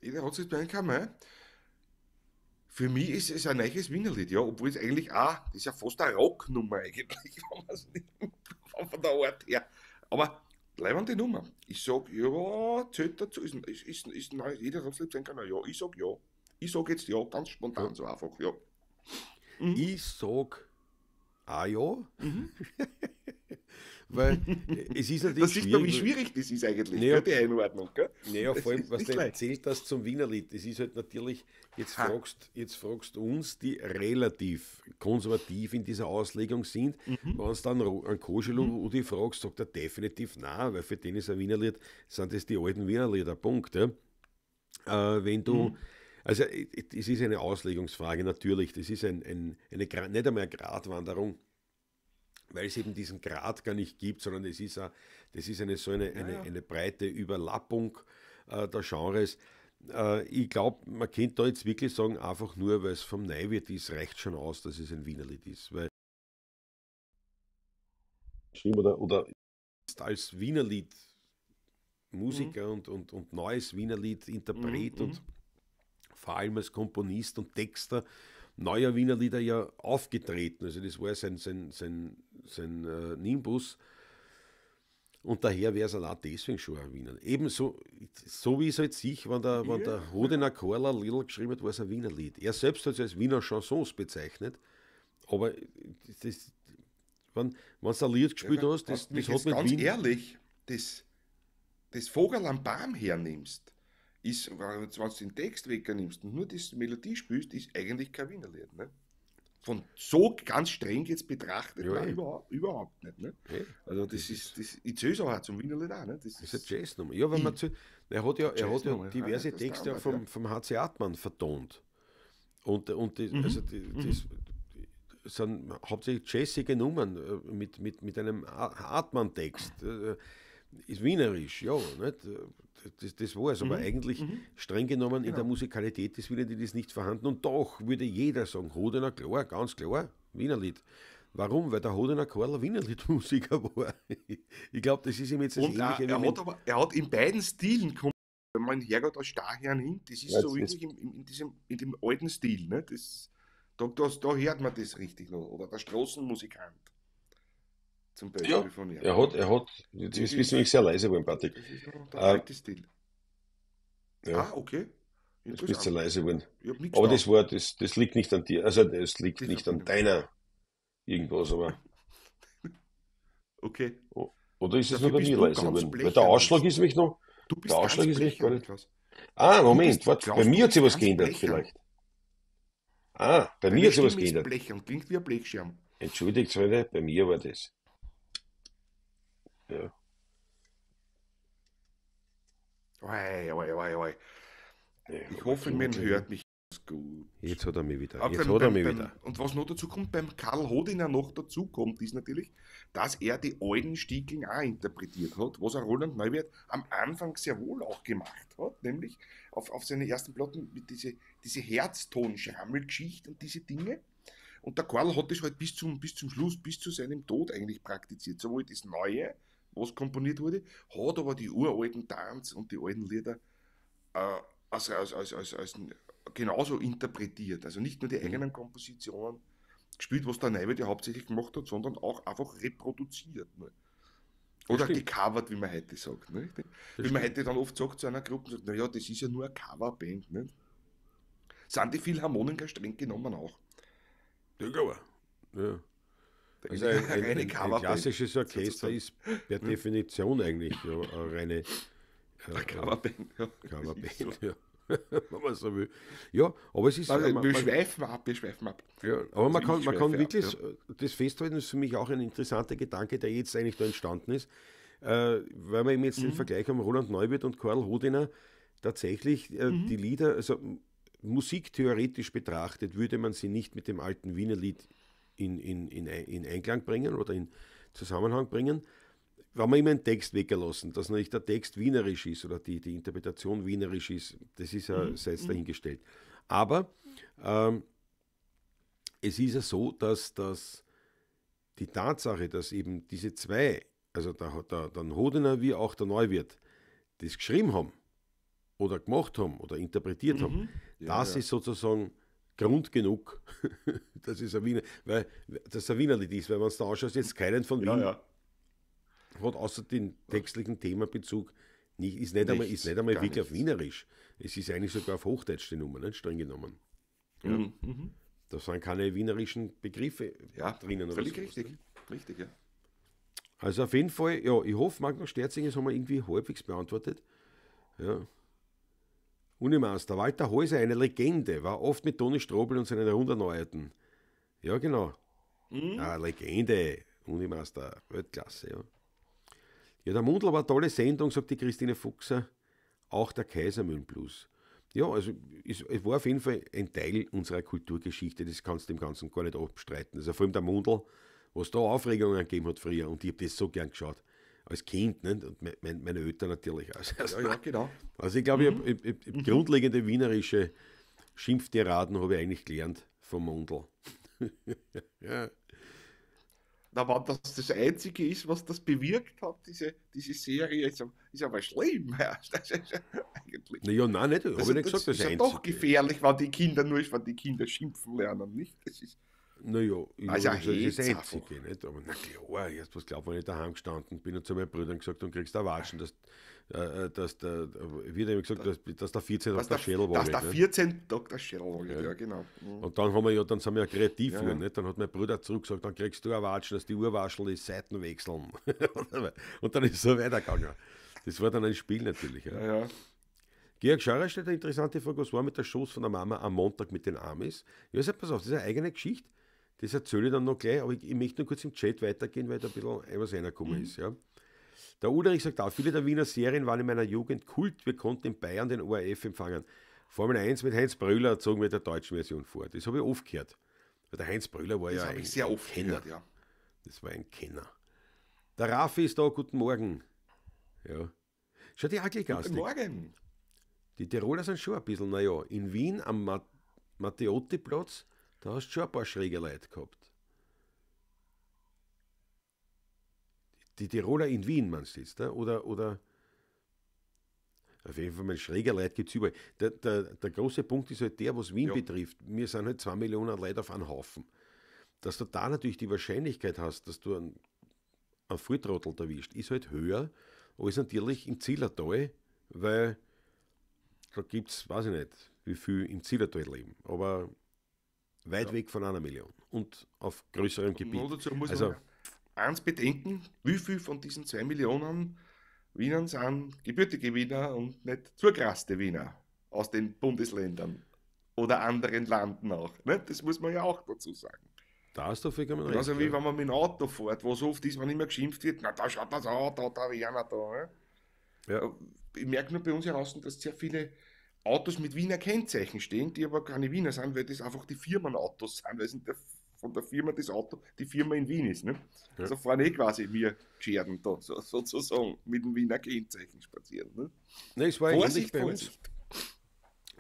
Jeder Rotz liebt sein Kanal? für mich ist es ein neues Wienerlied, ja, obwohl es eigentlich auch, das ist ja fast eine Rocknummer eigentlich, wenn man es nimmt, von der Art her. Aber bleibende Nummer. Ich sage, ja, zählt dazu, ist, ist, ist, ist neu, jeder Rapslied sein kann, ja, ich sage ja. Ich sage jetzt ja, ganz spontan, ja. so einfach, ja. Mhm. Ich sage, ah ja. Mhm. weil es ist natürlich. Das ist doch, wie schwierig das ist eigentlich, naja, die Einordnung. Gell? Naja, vor allem, was du erzählt hast zum Wienerlied, das ist halt natürlich, jetzt fragst, jetzt fragst uns, die relativ konservativ in dieser Auslegung sind, mhm. wenn du dann an Koschel mhm. und die fragst, sagt er definitiv nein, weil für den ist ein Wienerlied, sind das die alten Wienerlieder, Punkt. Ja? Äh, wenn du. Mhm. Also, es ist eine Auslegungsfrage, natürlich. Das ist ein, ein, eine, nicht einmal eine Gratwanderung weil es eben diesen Grad gar nicht gibt, sondern es ist, a, das ist eine so eine, eine, ja, ja. eine breite Überlappung äh, der Genres. Äh, ich glaube, man könnte da jetzt wirklich sagen, einfach nur, weil es vom Neuwirt ist, reicht schon aus, dass es ein Wienerlied ist. Weil oder, oder als Wienerlied Musiker mhm. und, und, und neues Wienerlied mhm, Interpret mhm, und vor allem als Komponist und Texter neuer Wiener Lieder ja aufgetreten. Also das war sein, sein, sein, sein äh, Nimbus. Und daher wäre es auch deswegen schon ein Wiener. Ebenso so wie es halt sich, wenn der, ja. der Rodener Chorler Little geschrieben hat, war es ein Wiener Lied. Er selbst hat es als Wiener Chansons bezeichnet, aber das, wenn, wenn du ein Lied gespielt ja, hast, das, das hat mit ganz Wien... ehrlich, das, das Vogel am Baum hernimmst, ist, wenn du den Text wegnimmst und nur die Melodie spielst, ist eigentlich kein Wienerlied. Ne? Von so ganz streng jetzt betrachtet, ja, überhaupt, überhaupt, nicht. Ne? Hey, also das, das ist, das, ich zähle es auch zum Wienerlied auch. Ne? Das, das ist eine Jazznummer. Ja, wenn man hm. zu, er hat ja, er hat ja diverse Texte auch vom, vom HC Artmann vertont. Und, und die, mhm. also die, mhm. das sind hauptsächlich jazzige Nummern äh, mit, mit, mit einem Artmann-Text. Äh, äh, ist wienerisch, ja. Nicht? Äh, das, das war es. Mhm. Aber eigentlich, mhm. streng genommen, genau. in der genau. Musikalität des Wiener Liedes nicht vorhanden. Und doch würde jeder sagen, Hodener, klar, ganz klar, Wienerlied. Warum? Weil der Hodener Karl Wienerliedmusiker war. ich glaube, das ist ihm jetzt das Und äh, na, er, hat aber, er hat in beiden Stilen wenn man hergeht aus Stachern hin, das ist ja, so wirklich in, in, diesem, in dem alten Stil. Ne? Das, da, das, da hört man das richtig noch. Oder der Straßenmusikant zum Beispiel ja. von ihr. Er hat, er hat, jetzt bist ich, du nämlich sehr leise geworden, Patrick. Das ist noch äh, Ja. Ah, okay. Jetzt bist du leise geworden. Aber das war, das, das liegt nicht an dir, also das liegt ich nicht an deiner irgendwas, aber. okay. Oder ist es nur bei mir leise geworden? Weil der Ausschlag ist mich noch. Du bist der Ausschlag ist mich gar nicht. Klaus. Ah, Moment, warte, bei mir hat sich was geändert blechern. vielleicht. Ah, bei, bei mir hat sich was geändert. Blechern, klingt wie ein Blechschirm. Entschuldigt, Freunde, bei mir war das. Ja. Oi, oi, oi, oi. Ich hoffe, man hört mich gut. Jetzt hat er mich wieder. Jetzt beim, hat er mich beim, wieder. Und was noch dazu kommt, beim Karl Hodiner noch dazu kommt, ist natürlich, dass er die alten Stiekeln auch interpretiert hat, was er Roland Neuwert am Anfang sehr wohl auch gemacht hat, nämlich auf, auf seinen ersten Platten mit diese, diese Herzton-Schrammel-Geschichte und diese Dinge. Und der Karl hat das halt bis zum, bis zum Schluss, bis zu seinem Tod eigentlich praktiziert, sowohl das Neue was komponiert wurde, hat aber die uralten Tanz und die alten Lieder äh, als, als, als, als, als genauso interpretiert. Also nicht nur die mhm. eigenen Kompositionen gespielt, was der Neuwert ja hauptsächlich gemacht hat, sondern auch einfach reproduziert. Ne? Oder gecovert, wie man heute sagt. Ne? Wie stimmt. man heute dann oft sagt zu einer Gruppe, naja, das ist ja nur eine Coverband. Ne? Sind die Philharmoniker streng genommen auch? Ja, aber. Ja. Also, also ein, ein, ein, ein klassisches Orchester ist per Definition eigentlich ja, reine äh, Coverband. Ja. Coverband, ja. wenn man so will. Ja, aber es ist. Also, äh, man, wir man, schweifen ab, wir schweifen ab. Ja, aber also man kann, man kann wirklich, ab, ja. das festhalten ist für mich auch ein interessanter Gedanke, der jetzt eigentlich da entstanden ist, äh, weil man eben jetzt mhm. den Vergleich haben, Roland Neuwirth und Karl Hodiner, tatsächlich äh, mhm. die Lieder, also musiktheoretisch betrachtet, würde man sie nicht mit dem alten Wiener Lied in, in, in, in Einklang bringen oder in Zusammenhang bringen. Wenn man immer einen Text weggelassen, dass nicht der Text wienerisch ist oder die, die Interpretation wienerisch ist, das ist ja mhm. seits mhm. dahingestellt. Aber ähm, es ist ja so, dass, dass die Tatsache, dass eben diese zwei, also der, der, der Hodener wie auch der Neuwirt, das geschrieben haben oder gemacht haben oder interpretiert mhm. haben, ja, das ja. ist sozusagen Grund genug, dass es ein Wiener, weil das ein Wienerlied ist, weil man es da anschaust, jetzt keinen von Wien ja, ja. hat außer den textlichen Themabezug nicht, ist nicht Nichts, einmal, ist nicht einmal wirklich auf Wienerisch. Es ist eigentlich sogar auf Hochdeutsch die Nummer, nicht ne, streng genommen. Ja. Mhm, mhm. Da sind keine wienerischen Begriffe ja, drinnen. Völlig so richtig. Was, ne? richtig, ja. Also auf jeden Fall, ja, ich hoffe, Magnus Sterzing, das haben wir irgendwie halbwegs beantwortet. Ja, Unimaster, Walter Häuser, eine Legende, war oft mit Toni Strobel und seinen Runderneuerten. Ja, genau. Mhm. Ah, Legende, Unimaster, Weltklasse, ja. Ja, der Mundl war eine tolle Sendung, sagt die Christine Fuchser. Auch der Kaisermühlenblues. Ja, also es, war auf jeden Fall ein Teil unserer Kulturgeschichte, das kannst du dem Ganzen gar nicht abstreiten. Also vor allem der Mundl, was da Aufregungen gegeben hat früher und ich habe das so gern geschaut als Kind nicht? Ne? und mein, meine Eltern natürlich auch. Also, ja, ja, also, genau. Also ich glaube, mhm. ich, ich, ich, mhm. grundlegende wienerische Schimpftiraden habe ich eigentlich gelernt vom Mundl. ja. Na, das das Einzige ist, was das bewirkt hat, diese, diese Serie, ist, ist aber schlimm. Das ist ja eigentlich. Naja, nein, nicht. Das, das, nicht gesagt, das, ist, das ist ja doch gefährlich, wenn die Kinder nur wenn die Kinder schimpfen lernen, nicht? Das ist, naja, ich also war das, das Einzige. Nicht? Aber na klar, jetzt was glaubt man nicht daheim gestanden, bin und zu meinen Brüdern gesagt, du kriegst Watschen, dass, äh, äh dass der, äh, wird immer gesagt, dass, dass der 14 dass Dr. Schädel war. Dass der 14 Dr. Schädel war, ja. ja. genau. Mhm. Und dann haben wir ja, dann sind wir ja kreativ ja. Nicht? Dann hat mein Bruder zurückgesagt, dann kriegst du Watschen, dass die Uhrwaschel ist, Seiten wechseln. und dann ist es so weitergegangen. Das war dann ein Spiel natürlich. Ja. ja. Georg Scheurer stellt eine interessante Frage, was war mit der Shows von der Mama am Montag mit den Amis? Ja, sag, also pass auf, das ist eine eigene Geschichte. Das erzähle ich dann noch gleich, aber ich, ich möchte nur kurz im Chat weitergehen, weil da ein bisschen was reingekommen mhm. ist. Ja. Der Ulrich sagt auch, viele der Wiener Serien waren in meiner Jugend Kult. Wir konnten in Bayern den ORF empfangen. Formel 1 mit Heinz Brüller zogen wir der deutschen Version vor. Das habe ich oft gehört. Weil der Heinz Brüller war das ja ein, sehr oft Kenner. Gehört, ja. Das war ein Kenner. Der Raffi ist da, guten Morgen. Ja. Schau die Akelgastik. Guten Morgen. Die Tiroler sind schon ein bisschen, naja, in Wien am Matteotti-Platz da hast du schon ein paar schräge Leute gehabt. Die Tiroler in Wien, meinst du jetzt, oder? oder auf jeden Fall, mein schräge Leute gibt es überall. Der, der, der, große Punkt ist halt der, was Wien ja. betrifft. Wir sind halt zwei Millionen Leute auf einem Haufen. Dass du da natürlich die Wahrscheinlichkeit hast, dass du einen, einen Volltrottel erwischt, ist halt höher als natürlich im Zillertal, weil da gibt es, weiß ich nicht, wie viel im Zillertal leben. Aber weit ja. weg von einer Million und auf größerem Gebiet. Nur dazu muss also, man eins bedenken, wie viel von diesen zwei Millionen Wienern sind gebürtige Wiener und nicht zugraste Wiener aus den Bundesländern oder anderen Landen auch. Das muss man ja auch dazu sagen. Da ist doch vollkommen recht. Also wie wenn man mit dem Auto fährt, wo so oft ist, man immer geschimpft wird, na da schaut das Auto, da wie einer da. Ne? Ja. Ich merke nur bei uns hier draußen, dass sehr viele Autos mit Wiener Kennzeichen stehen, die aber keine Wiener sind, weil das einfach die Firmenautos sind, weil sind der, von der Firma das Auto die Firma in Wien ist. Ne? Ja. Also fahren eh quasi wir Scherden da so, sozusagen mit dem Wiener Kennzeichen spazieren. Ne? Nee, es war Vorsicht, ähnlich bei uns.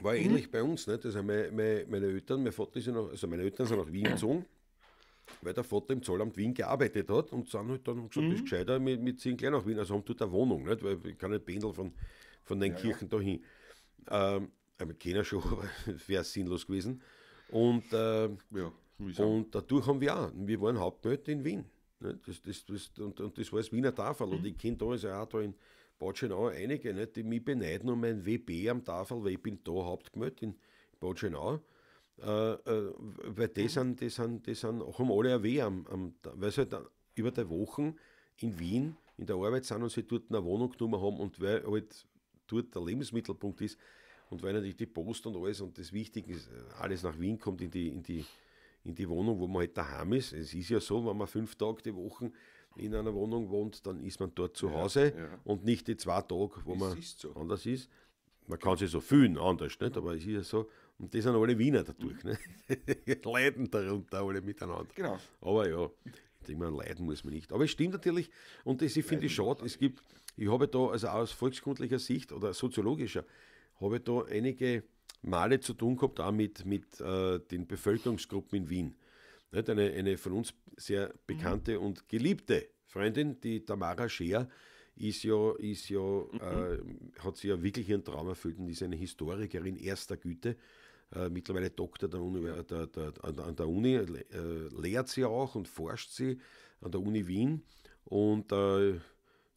War hm? ähnlich bei uns. Nicht? Ne? Also meine, meine, meine Eltern, mein Vater sind nach, also meine Eltern sind nach Wien gezogen weil der Vater im Zollamt Wien gearbeitet hat und sind halt dann gesagt, mhm. das ist mhm. gescheiter, wir, wir ziehen gleich nach Wien, also haben dort eine Wohnung, nicht? weil ich kann nicht pendeln von, von den ja, Kirchen ja. dahin. Ähm, äh, kenne schon, aber wäre sinnlos gewesen. Und, äh, ja, und dadurch haben wir auch, wir waren Hauptmöte in Wien. Ne? Das, das, das, und, und das war das Wiener Tafel. Mhm. Und ich kenne da auch Autor in Botschenau einige, nicht, ne, die mich beneiden um mein WB am Tafel, weil ich bin da Hauptgemüt in Botschenau. Äh, äh, weil die, mhm. sind, die, sind, die sind auch um alle weh, am, am, weil sie halt über die Wochen in Wien in der Arbeit sind und sie dort eine Wohnung genommen haben und weil halt dort der Lebensmittelpunkt ist. Und weil natürlich die Post und alles und das Wichtige ist, alles nach Wien kommt in die, in die, in die Wohnung, wo man halt daheim ist. Es ist ja so, wenn man fünf Tage die Woche in einer Wohnung wohnt, dann ist man dort zu Hause ja, ja. und nicht die zwei Tage, wo es man ist so. anders ist. Man kann sich so fühlen, anders, nicht? aber es ist ja so. Und das sind alle Wiener dadurch. Mhm. Ne? leiden darunter alle miteinander. Genau. Aber ja, ich denke mal, leiden muss man nicht. Aber es stimmt natürlich, und das ich finde ich schade, es gibt ich habe da also aus volkskundlicher Sicht oder soziologischer, habe da einige Male zu tun gehabt, auch mit, mit äh, den Bevölkerungsgruppen in Wien. Nicht? Eine, eine von uns sehr mhm. bekannte mhm. und geliebte Freundin, die Tamara Scheer, ist ja, ist ja, mhm. äh, hat sich ja wirklich ihren Traum erfüllt und ist eine Historikerin erster Güte, äh, mittlerweile Doktor der Uni, der, der, an der Uni, äh, lehrt sie auch und forscht sie an der Uni Wien und äh,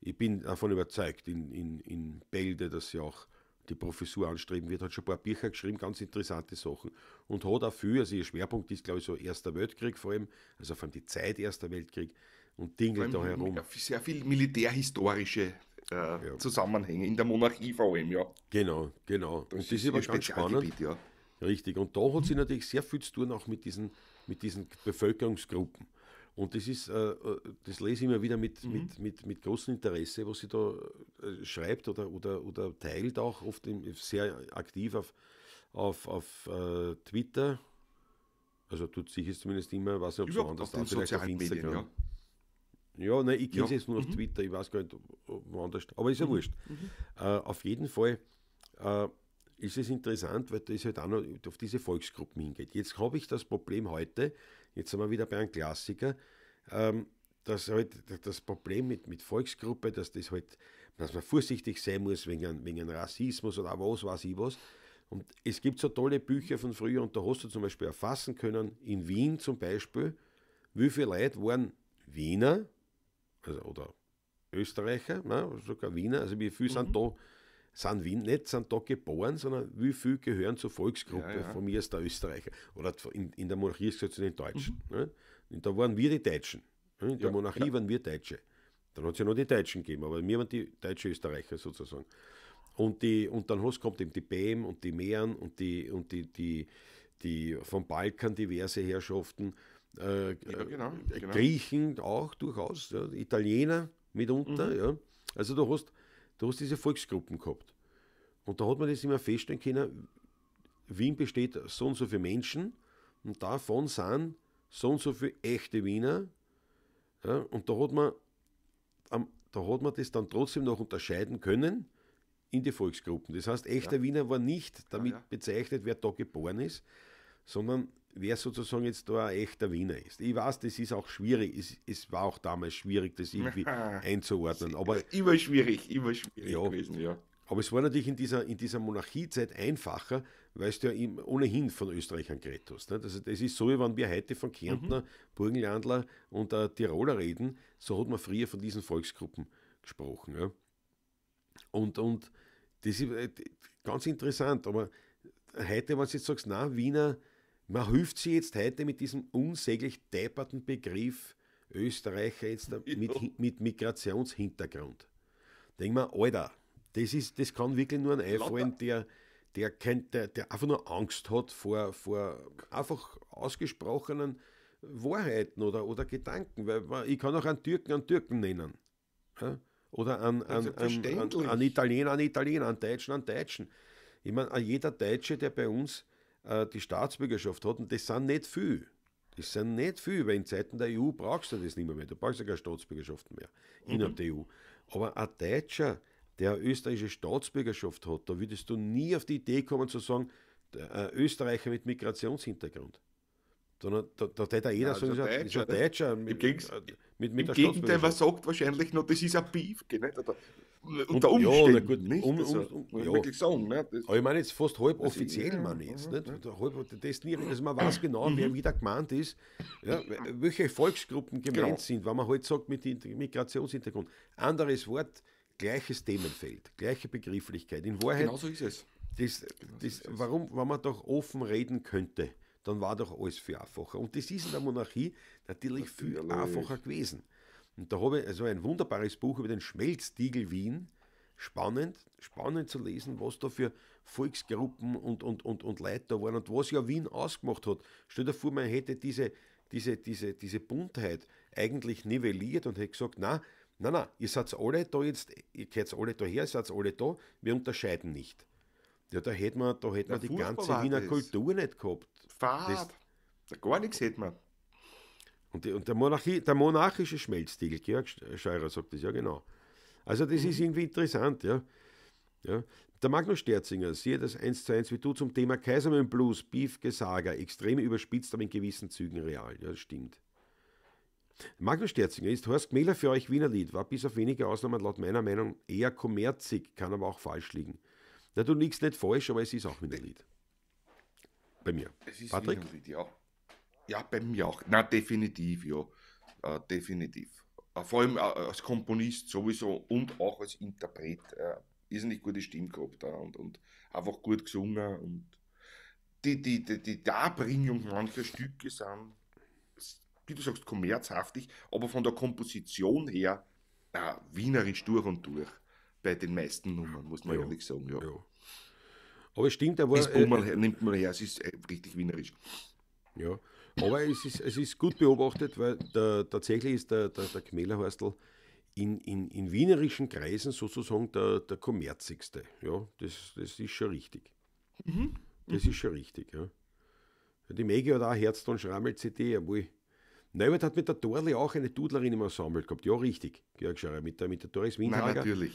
ich bin davon überzeugt, in, in, in Bälde, dass sie auch die Professur anstreben wird, hat schon ein paar Bücher geschrieben, ganz interessante Sachen. Und hat auch viel, also ihr Schwerpunkt ist, glaube ich, so Erster Weltkrieg vor allem, also vor allem die Zeit Erster Weltkrieg und Dinge da herum. Sehr viel militärhistorische äh, ja. Zusammenhänge in der Monarchie vor allem, ja. Genau, genau. Das und das ist aber ganz spannend. ja. Richtig, und da hat sie natürlich sehr viel zu tun, auch mit diesen, mit diesen Bevölkerungsgruppen. Und das ist, äh, das lese ich immer wieder mit, mhm. mit, mit, mit großem Interesse, was sie da äh, schreibt oder, oder, oder teilt auch, oft sehr aktiv auf, auf, auf äh, Twitter. Also tut sich es zumindest immer, was ob so anders dann vielleicht auf Instagram. Medien, ja. ja, nein, ich kenne es jetzt nur mhm. Twitter, ich weiß gar nicht, woanders. Aber ist ja mhm. wurscht. Mhm. Äh, auf jeden Fall äh, ist es interessant, weil das halt auch noch auf diese Volksgruppen hingeht. Jetzt habe ich das Problem heute, jetzt sind wir wieder bei einem Klassiker, ähm, dass halt das Problem mit, mit Volksgruppe, dass das halt, dass man vorsichtig sein muss wegen, wegen Rassismus oder was weiß ich was. Und es gibt so tolle Bücher von früher und da hast du zum Beispiel erfassen können, in Wien zum Beispiel, wie viele Leute waren Wiener also, oder Österreicher, ne, sogar Wiener, also wie viele mhm. sind da sind Wien, nicht sind da geboren, sondern wie viel gehören zur Volksgruppe, ja, ja. von mir ist der Österreicher. Oder in, in der Monarchie ist gesagt zu den Deutschen. Mhm. Ne? da waren wir die Deutschen. Ne? In der ja, Monarchie waren wir Deutsche. Dann hat es ja noch die Deutschen gegeben, aber wir waren die deutsche Österreicher sozusagen. Und, die, und dann hast, kommt eben die BEM und die Mähren und die, und die, die, die vom Balkan diverse Herrschaften, äh, ja, genau, äh, genau. Griechen auch durchaus, ja, Italiener mitunter. Mhm. Ja. Also du hast Du hast diese Volksgruppen gehabt. Und da hat man das immer feststellen können, Wien besteht so und so viele Menschen und davon sind so und so viele echte Wiener. Ja, und da hat, man, da hat man das dann trotzdem noch unterscheiden können in die Volksgruppen. Das heißt, echter ja. Wiener war nicht damit ja, bezeichnet, wer da geboren ist, sondern wer sozusagen jetzt da ein echter Wiener ist. Ich weiß, das ist auch schwierig. Es, es war auch damals schwierig, das irgendwie ah. einzuordnen. Aber immer schwierig, immer schwierig ja, gewesen, ja. Aber es war natürlich in dieser, in dieser Monarchiezeit einfacher, weil du ja ohnehin von Österreichern geredet hast. Ne? Das, das, ist so, wie wenn wir heute von Kärntner, mhm. Burgenlandler und äh, Tiroler reden, so hat man früher von diesen Volksgruppen gesprochen. Ja? Und, und das ist äh, ganz interessant, aber heute, wenn du jetzt sagst, na, Wiener, man hilft sie jetzt heute mit diesem unsäglich depperten Begriff Österreicher jetzt mit, mit Migrationshintergrund. Denk mal, Alter, das, ist, das kann wirklich nur ein einfallen, der, der, der, der einfach nur Angst hat vor, vor einfach ausgesprochenen Wahrheiten oder, oder Gedanken. Weil ich kann auch einen Türken einen Türken nennen. Ja? Oder einen, einen, also einen, einen, Italiener einen Italiener, einen Deutschen einen Deutschen. Ich meine, jeder Deutsche, der bei uns äh, die Staatsbürgerschaft hat, und das sind nicht viel. Das sind nicht viel, weil in Zeiten der EU brauchst du das nicht mehr. mehr. Du brauchst ja keine Staatsbürgerschaften mehr mhm. innerhalb der EU. Aber ein Deutscher, der eine österreichische Staatsbürgerschaft hat, da würdest du nie auf die Idee kommen zu sagen, äh, Österreicher mit Migrationshintergrund sondern da, da tät ja jeder so, ist ein Deutscher. Deutscher mit, mit, mit Im Gegenteil, man sagt wahrscheinlich noch, das ist ein Beef, nicht? Oder, unter Umständen, ja, gut, nicht? Um, um, um, ja. wirklich sagen. Ne? Das, aber ich meine jetzt fast halb offiziell, man jetzt. Nicht? Halb destilliert, also man weiß genau, wer mhm. wieder gemeint ist, ja, welche Volksgruppen gemeint genau. sind, wenn man halt sagt mit Migrationshintergrund. Anderes Wort, gleiches Themenfeld, gleiche Begrifflichkeit. In Wahrheit. Genau so ist es. Das, genau das, warum, wenn man doch offen reden könnte dann war doch alles viel einfacher. Und das ist in der Monarchie natürlich, viel einfacher gewesen. Und da habe ich also ein wunderbares Buch über den Schmelztiegel Wien. Spannend, spannend zu lesen, was da für Volksgruppen und, und, und, und Leute da waren und was ja Wien ausgemacht hat. Stell dir vor, man hätte diese, diese, diese, diese Buntheit eigentlich nivelliert und hätte gesagt, na, na, na, ihr seid alle da jetzt, ihr gehört alle daher, ihr seid alle da, wir unterscheiden nicht. Ja, da hätte man, da hätte man die ganze Wiener ist. Kultur nicht gehabt. Fahrt. Gar nichts sieht man. Und, die, und der, Monarchie, der monarchische Schmelztiegel, Georg Scheurer sagt das, ja genau. Also das mhm. ist irgendwie interessant, ja. ja. Der Magnus Sterzinger, siehe das 1 zu 1 wie du zum Thema Kaisermann Blues, Beef, Gesager, extrem überspitzt, aber in gewissen Zügen real. Ja, das stimmt. Magnus Sterzinger ist Horst Gmähler für euch Wiener Lied, war bis auf wenige Ausnahmen laut meiner Meinung eher kommerzig, kann aber auch falsch liegen. Na, du liegst nicht falsch, aber es ist auch Wiener Lied. Bei mir. Es Patrick? Winterlied, ja. ja, bei mir auch. Na, definitiv, ja. Äh, definitiv. Äh, vor allem äh, als Komponist sowieso und auch als Interpret. Äh, irrsinnig gute Stimme gehabt äh, und, und einfach gut gesungen. Und die, die, die, die Darbringung mancher Stücke sind, wie du sagst, kommerzhaftig, aber von der Komposition her äh, wienerisch durch und durch bei den meisten Nummern, muss man ja. ehrlich sagen. Ja. ja. Aber es stimmt, er war. Das äh, nimmt man her, es ist äh, richtig wienerisch. Ja, aber es ist, es ist gut beobachtet, weil der, tatsächlich ist der, der, der Kmälerhorstl in, in, in wienerischen Kreisen sozusagen der, der kommerzigste. Ja, das, das ist schon richtig. Mhm. Das mhm. ist schon richtig, ja. Die Maggie hat auch Herz und Schrammel-CD, obwohl. Neubert hat mit der Dorli auch eine Dudlerin im Ensemble gehabt. Ja, richtig, Georg Scherer, mit der, mit der Doris Windhager. natürlich.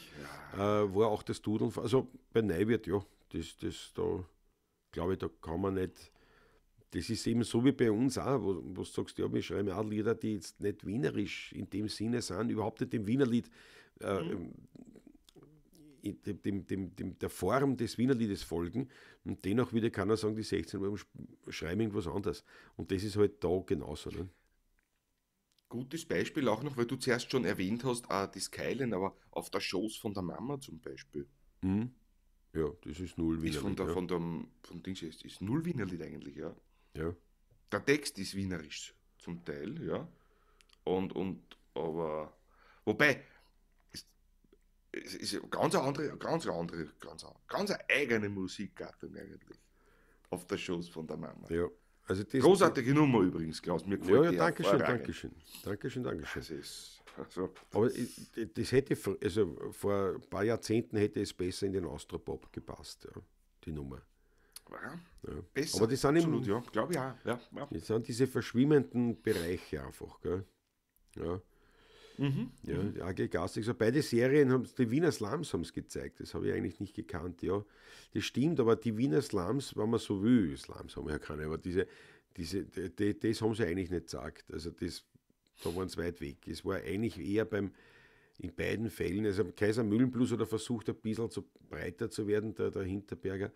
Ja. Äh, war auch das Dudeln, also bei Neubert, ja, das, das da, glaube ich, da kann man nicht. Das ist eben so wie bei uns auch, wo, wo du sagst, ja, wir schreiben auch Lieder, die jetzt nicht wienerisch in dem Sinne sind, überhaupt nicht dem Wienerlied, äh, mhm. dem, dem, dem, dem, der Form des Wienerliedes folgen. Und dennoch würde keiner sagen, die 16 Uhr schreiben irgendwas anderes. Und das ist halt da genauso. Ne? Gutes Beispiel auch noch, weil du zuerst schon erwähnt hast, auch das Keilen, aber auf der Shows von der Mama zum Beispiel. Mhm. Ja, das ist null Wienerlied. Ist von der, ja. von dem, von Dings ist, ist null Wienerlied eigentlich, ja. Ja. Der Text ist wienerisch zum Teil, ja. Und, und, aber, wobei, es ist ganz andere, ganz andere, ganz, ganz eigene Musikgattung eigentlich. Auf der Shows von der Mama. Ja. Also das, Großartige das, Nummer übrigens, Klaus. Mir gefällt ja, ja, danke schön, danke schön. Danke schön, danke schön. Das ist, also, Aber das hätte, also vor ein paar Jahrzehnten hätte es besser in den Austropop gepasst, ja, die Nummer. Ja, ja. Besser, Aber das sind absolut, im, ja, glaube ich auch. Ja, ja. Das sind diese verschwimmenden Bereiche einfach, gell? Ja. Mhm. Ja, mhm. AG Gastig. So beide Serien haben die Wiener Slums haben es gezeigt. Das habe ich eigentlich nicht gekannt. Ja, das stimmt, aber die Wiener Slums, wenn man so will, Slums haben wir ja keine, aber diese, diese, die, das haben sie eigentlich nicht gesagt. Also das, da waren sie weit weg. Es war eigentlich eher beim, in beiden Fällen, also Kaiser Mühlenplus oder versucht ein bisschen zu breiter zu werden, der, der Hinterberger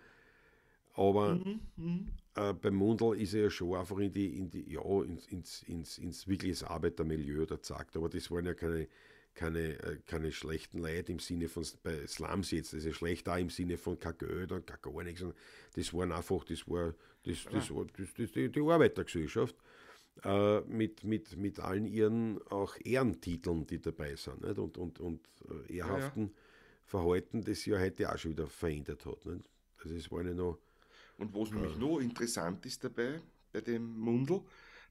aber mhm, mhm. äh, bei Mundl ist er ja schon einfach in die, in die ja, ins, ins, ins, ins wirkliches Arbeitermilieu oder sagt. Aber das waren ja keine, keine, äh, keine schlechten Leute im Sinne von bei Slums jetzt, das ist schlecht da im Sinne von kein Geld und kein gar nichts. Das waren einfach, das war, das, das, das, das, das die, Arbeitergesellschaft äh, mit, mit, mit allen ihren auch Ehrentiteln, die dabei sind nicht? und, und, und ehrhaften äh, ja, ja. Verhalten, das ja heute auch schon wieder verändert hat. Nicht? Also es waren ja noch und was nämlich noch interessant ist dabei, bei dem Mundl,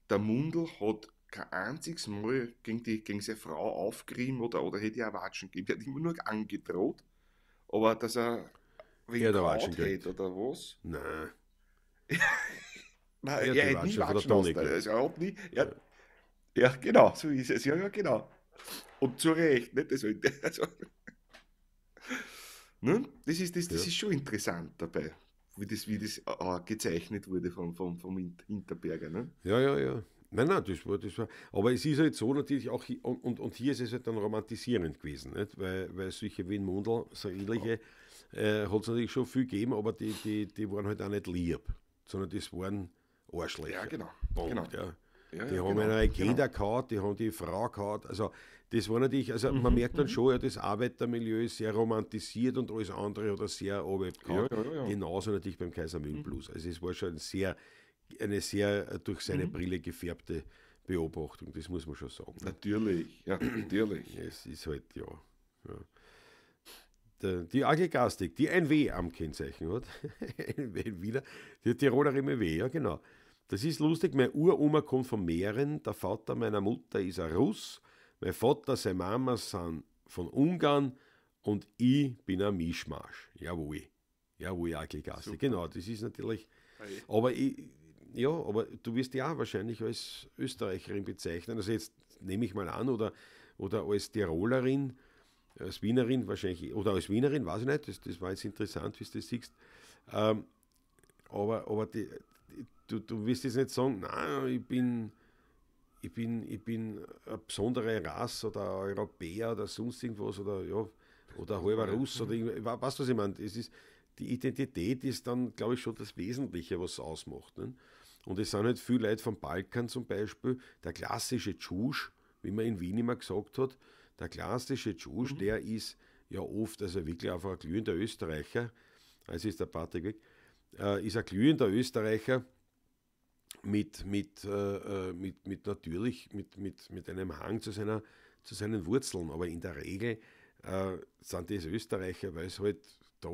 der Mundl hat kein einziges Mal gegen, die, gegen seine Frau aufgerieben oder, oder hätte ja Watschen gegeben. Er hat immer nur angedroht, aber dass er wegen der Watschen geht oder was. Nein. Nein, er, er hat nie Watschen aus also er hat nie, er, ja. ja, genau, so ist es. Ja, ja, genau. Und zu Recht, nicht? Also, also, ne? das, ist, das, das ist schon interessant dabei wie das, wie das uh, gezeichnet wurde vom, vom, vom Hinterberger. Ne? Ja, ja, ja. Nein, nein, das war, das war. Aber es ist halt so natürlich auch, und, und, und hier ist es halt dann romantisierend gewesen, nicht? Weil, weil solche wie in Mundl, so ähnliche, äh, hat es natürlich schon viel gegeben, aber die, die, die waren halt auch nicht lieb, sondern das waren Arschlöcher. Ja, genau. Punkt, genau. Ja. Ja, die ja, haben genau, eine Kinder genau. gehauen, die haben die Frau gehabt. Also das war natürlich, also man mhm, merkt dann mhm. schon, ja, das Arbeitermilieu ist sehr romantisiert und alles andere oder sehr abgehauen. Ja, ja, ja. Genauso natürlich beim Kaisermühlen mhm. Blues. Also es war schon sehr, eine sehr äh, durch seine Brille gefärbte Beobachtung, das muss man schon sagen. Natürlich, ja, natürlich. Es ist halt, ja. ja. Der, die Agelgastik, die ein W am Kennzeichen hat, wieder, die Tiroler mit W, ja genau. Das ist lustig, meine Uroma kommt von Mähren, der Vater meiner Mutter ist ein Russ mein Vater, seine Mama sind von Ungarn und ich bin ein Mischmasch. Jawohl. Jawohl, Akelgasse. Genau, das ist natürlich. Aber ich, ja, aber du wirst ja wahrscheinlich als Österreicherin bezeichnen. Also jetzt nehme ich mal an, oder, oder als Tirolerin, als Wienerin wahrscheinlich, oder als Wienerin, weiß ich nicht, das, das war jetzt interessant, wie du das siehst. Ähm, aber aber die, die, du, du wirst jetzt nicht sagen, nein, ich bin ich bin, ich bin eine besondere Rasse oder Europäer oder sonst irgendwas oder, ja, oder halber Russ oder irgendwas, was ich meine? Es ist, die Identität ist dann, glaube ich, schon das Wesentliche, was es ausmacht. Ne? Und es sind halt viele Leute vom Balkan zum Beispiel, der klassische Tschusch, wie man in Wien immer gesagt hat, der klassische Tschusch, mhm. der ist ja oft, also wirklich einfach ein glühender Österreicher, als ist der Patrick weg, äh, ist ein glühender Österreicher, mit, mit, äh, äh, mit, mit natürlich mit, mit, mit einem Hang zu, seiner, zu seinen Wurzeln. Aber in der Regel äh, sind das Österreicher, weil sie halt da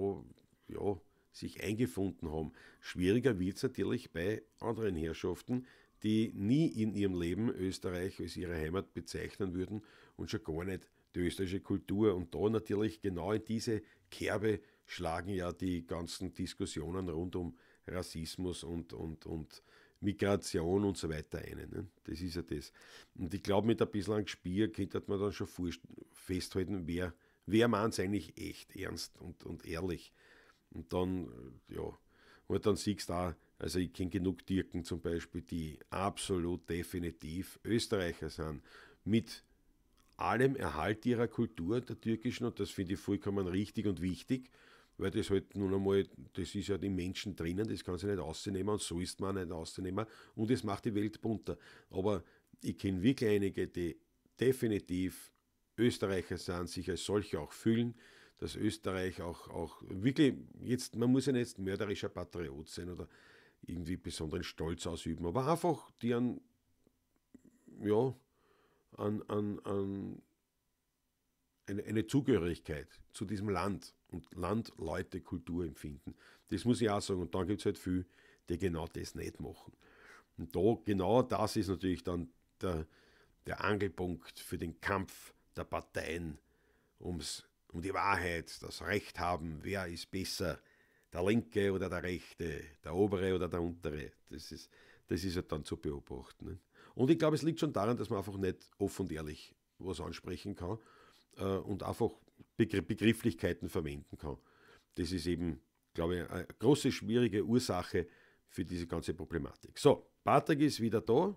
ja, sich eingefunden haben. Schwieriger wird es natürlich bei anderen Herrschaften, die nie in ihrem Leben Österreich als ihre Heimat bezeichnen würden und schon gar nicht die österreichische Kultur. Und da natürlich genau in diese Kerbe schlagen ja die ganzen Diskussionen rund um Rassismus und, und, und Migration und so weiter ein. Ne? Das ist ja das. Und ich glaube, mit ein bisschen an Gespür könnte man dann schon festhalten, wer, wer meint es eigentlich echt, ernst und, und ehrlich. Und dann, äh, ja, und halt dann siehst du auch, also ich kenne genug Türken zum Beispiel, die absolut definitiv Österreicher sind, mit allem Erhalt ihrer Kultur, der türkischen, und das finde ich vollkommen richtig und wichtig weil das halt nun einmal, das ist ja die Menschen drinnen, das kann sie nicht rausnehmen und so ist man nicht rausnehmen und es macht die Welt bunter. Aber ich kenne wirklich einige, die definitiv Österreicher sind, sich als solche auch fühlen, dass Österreich auch, auch wirklich jetzt, man muss ja nicht jetzt mörderischer Patriot sein oder irgendwie besonderen Stolz ausüben, aber einfach die an, ja, an, an, an eine, eine Zugehörigkeit zu diesem Land und Land, Leute, Kultur empfinden. Das muss ich auch sagen. Und dann gibt es halt viele, die genau das nicht machen. Und da, genau das ist natürlich dann der, der Angelpunkt für den Kampf der Parteien ums, um die Wahrheit, das Recht haben, wer ist besser, der Linke oder der Rechte, der Obere oder der Untere. Das ist, das ist halt dann zu beobachten. Und ich glaube, es liegt schon daran, dass man einfach nicht offen und ehrlich was ansprechen kann äh, und einfach Begrifflichkeiten verwenden kann. Das ist eben, glaube ich, eine große, schwierige Ursache für diese ganze Problematik. So, Patrick ist wieder da.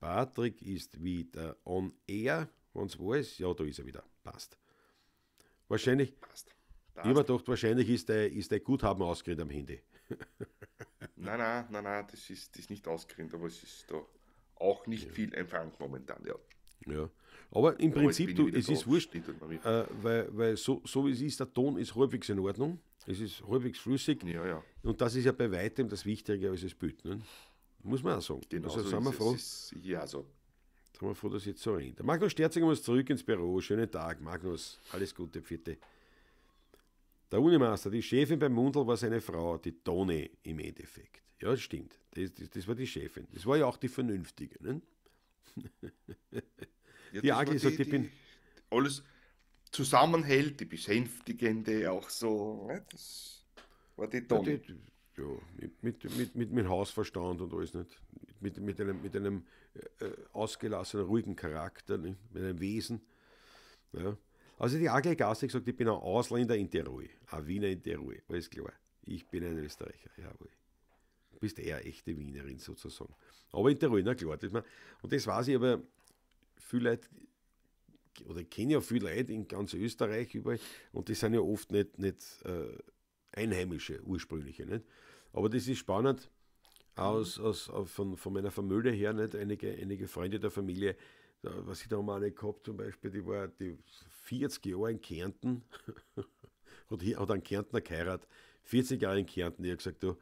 Patrick ist wieder on air. Wenn es wo ist, ja, da ist er wieder. Passt. Wahrscheinlich. Passt. Passt. Ich habe gedacht, wahrscheinlich ist der, ist der Guthaben ausgerennt am Handy. nein, nein, nein, nein, das ist, das ist nicht ausgerennt, aber es ist da auch nicht ja. viel Empfang momentan, ja. Ja. Aber im ja, Prinzip, du, es da. ist wurscht, halt äh, weil, weil so, so wie es ist, der Ton ist halbwegs in Ordnung, es ist halbwegs flüssig. Ja, ja. Und das ist ja bei weitem das Wichtige als das Bild. Ne? Muss man auch sagen. Genau also, so sind wir froh. Ist, ja, so. Also. Sind wir froh, dass jetzt so rennt. Der Magnus Sterzinger muss zurück ins Büro. Schönen Tag, Magnus. Alles Gute, vierte. Der Unimaster, die Chefin beim Mundl war seine Frau, die Toni im Endeffekt. Ja, das stimmt. Das, das, das war die Chefin. Das war ja auch die Vernünftige. Ne? Ja, die AG sagt, die, ich bin. Alles zusammenhält, die Besänftigende auch so. Ne? Das war die Ton. Ja, die, ja, mit, mit, mit, mit, mit Hausverstand und alles nicht. Mit, mit einem, mit einem äh, äh ausgelassenen, ruhigen Charakter, nicht? mit einem Wesen. Ja. Also die AG Gastig gesagt, ich bin ein Ausländer in der Ruhe, ein Wiener in der Ruhe, alles klar. Ich bin ein Österreicher, jawohl. Du bist eher echte Wienerin sozusagen. Aber in der Ruhe, na klar. Das man, und das weiß ich, aber viele Leute oder ich kenne ja viele Leute in ganz Österreich überall und die sind ja oft nicht, nicht äh, Einheimische, ursprüngliche. Nicht? Aber das ist spannend, aus, mhm. aus, äh, von, von meiner Familie her, nicht? Einige, einige Freunde der Familie, da, was ich da mal eine gehabt zum Beispiel, die war die 40 Jahre in Kärnten, hat, hier, hat einen Kärntner geheiratet, 40 Jahre in Kärnten, die hat gesagt, du,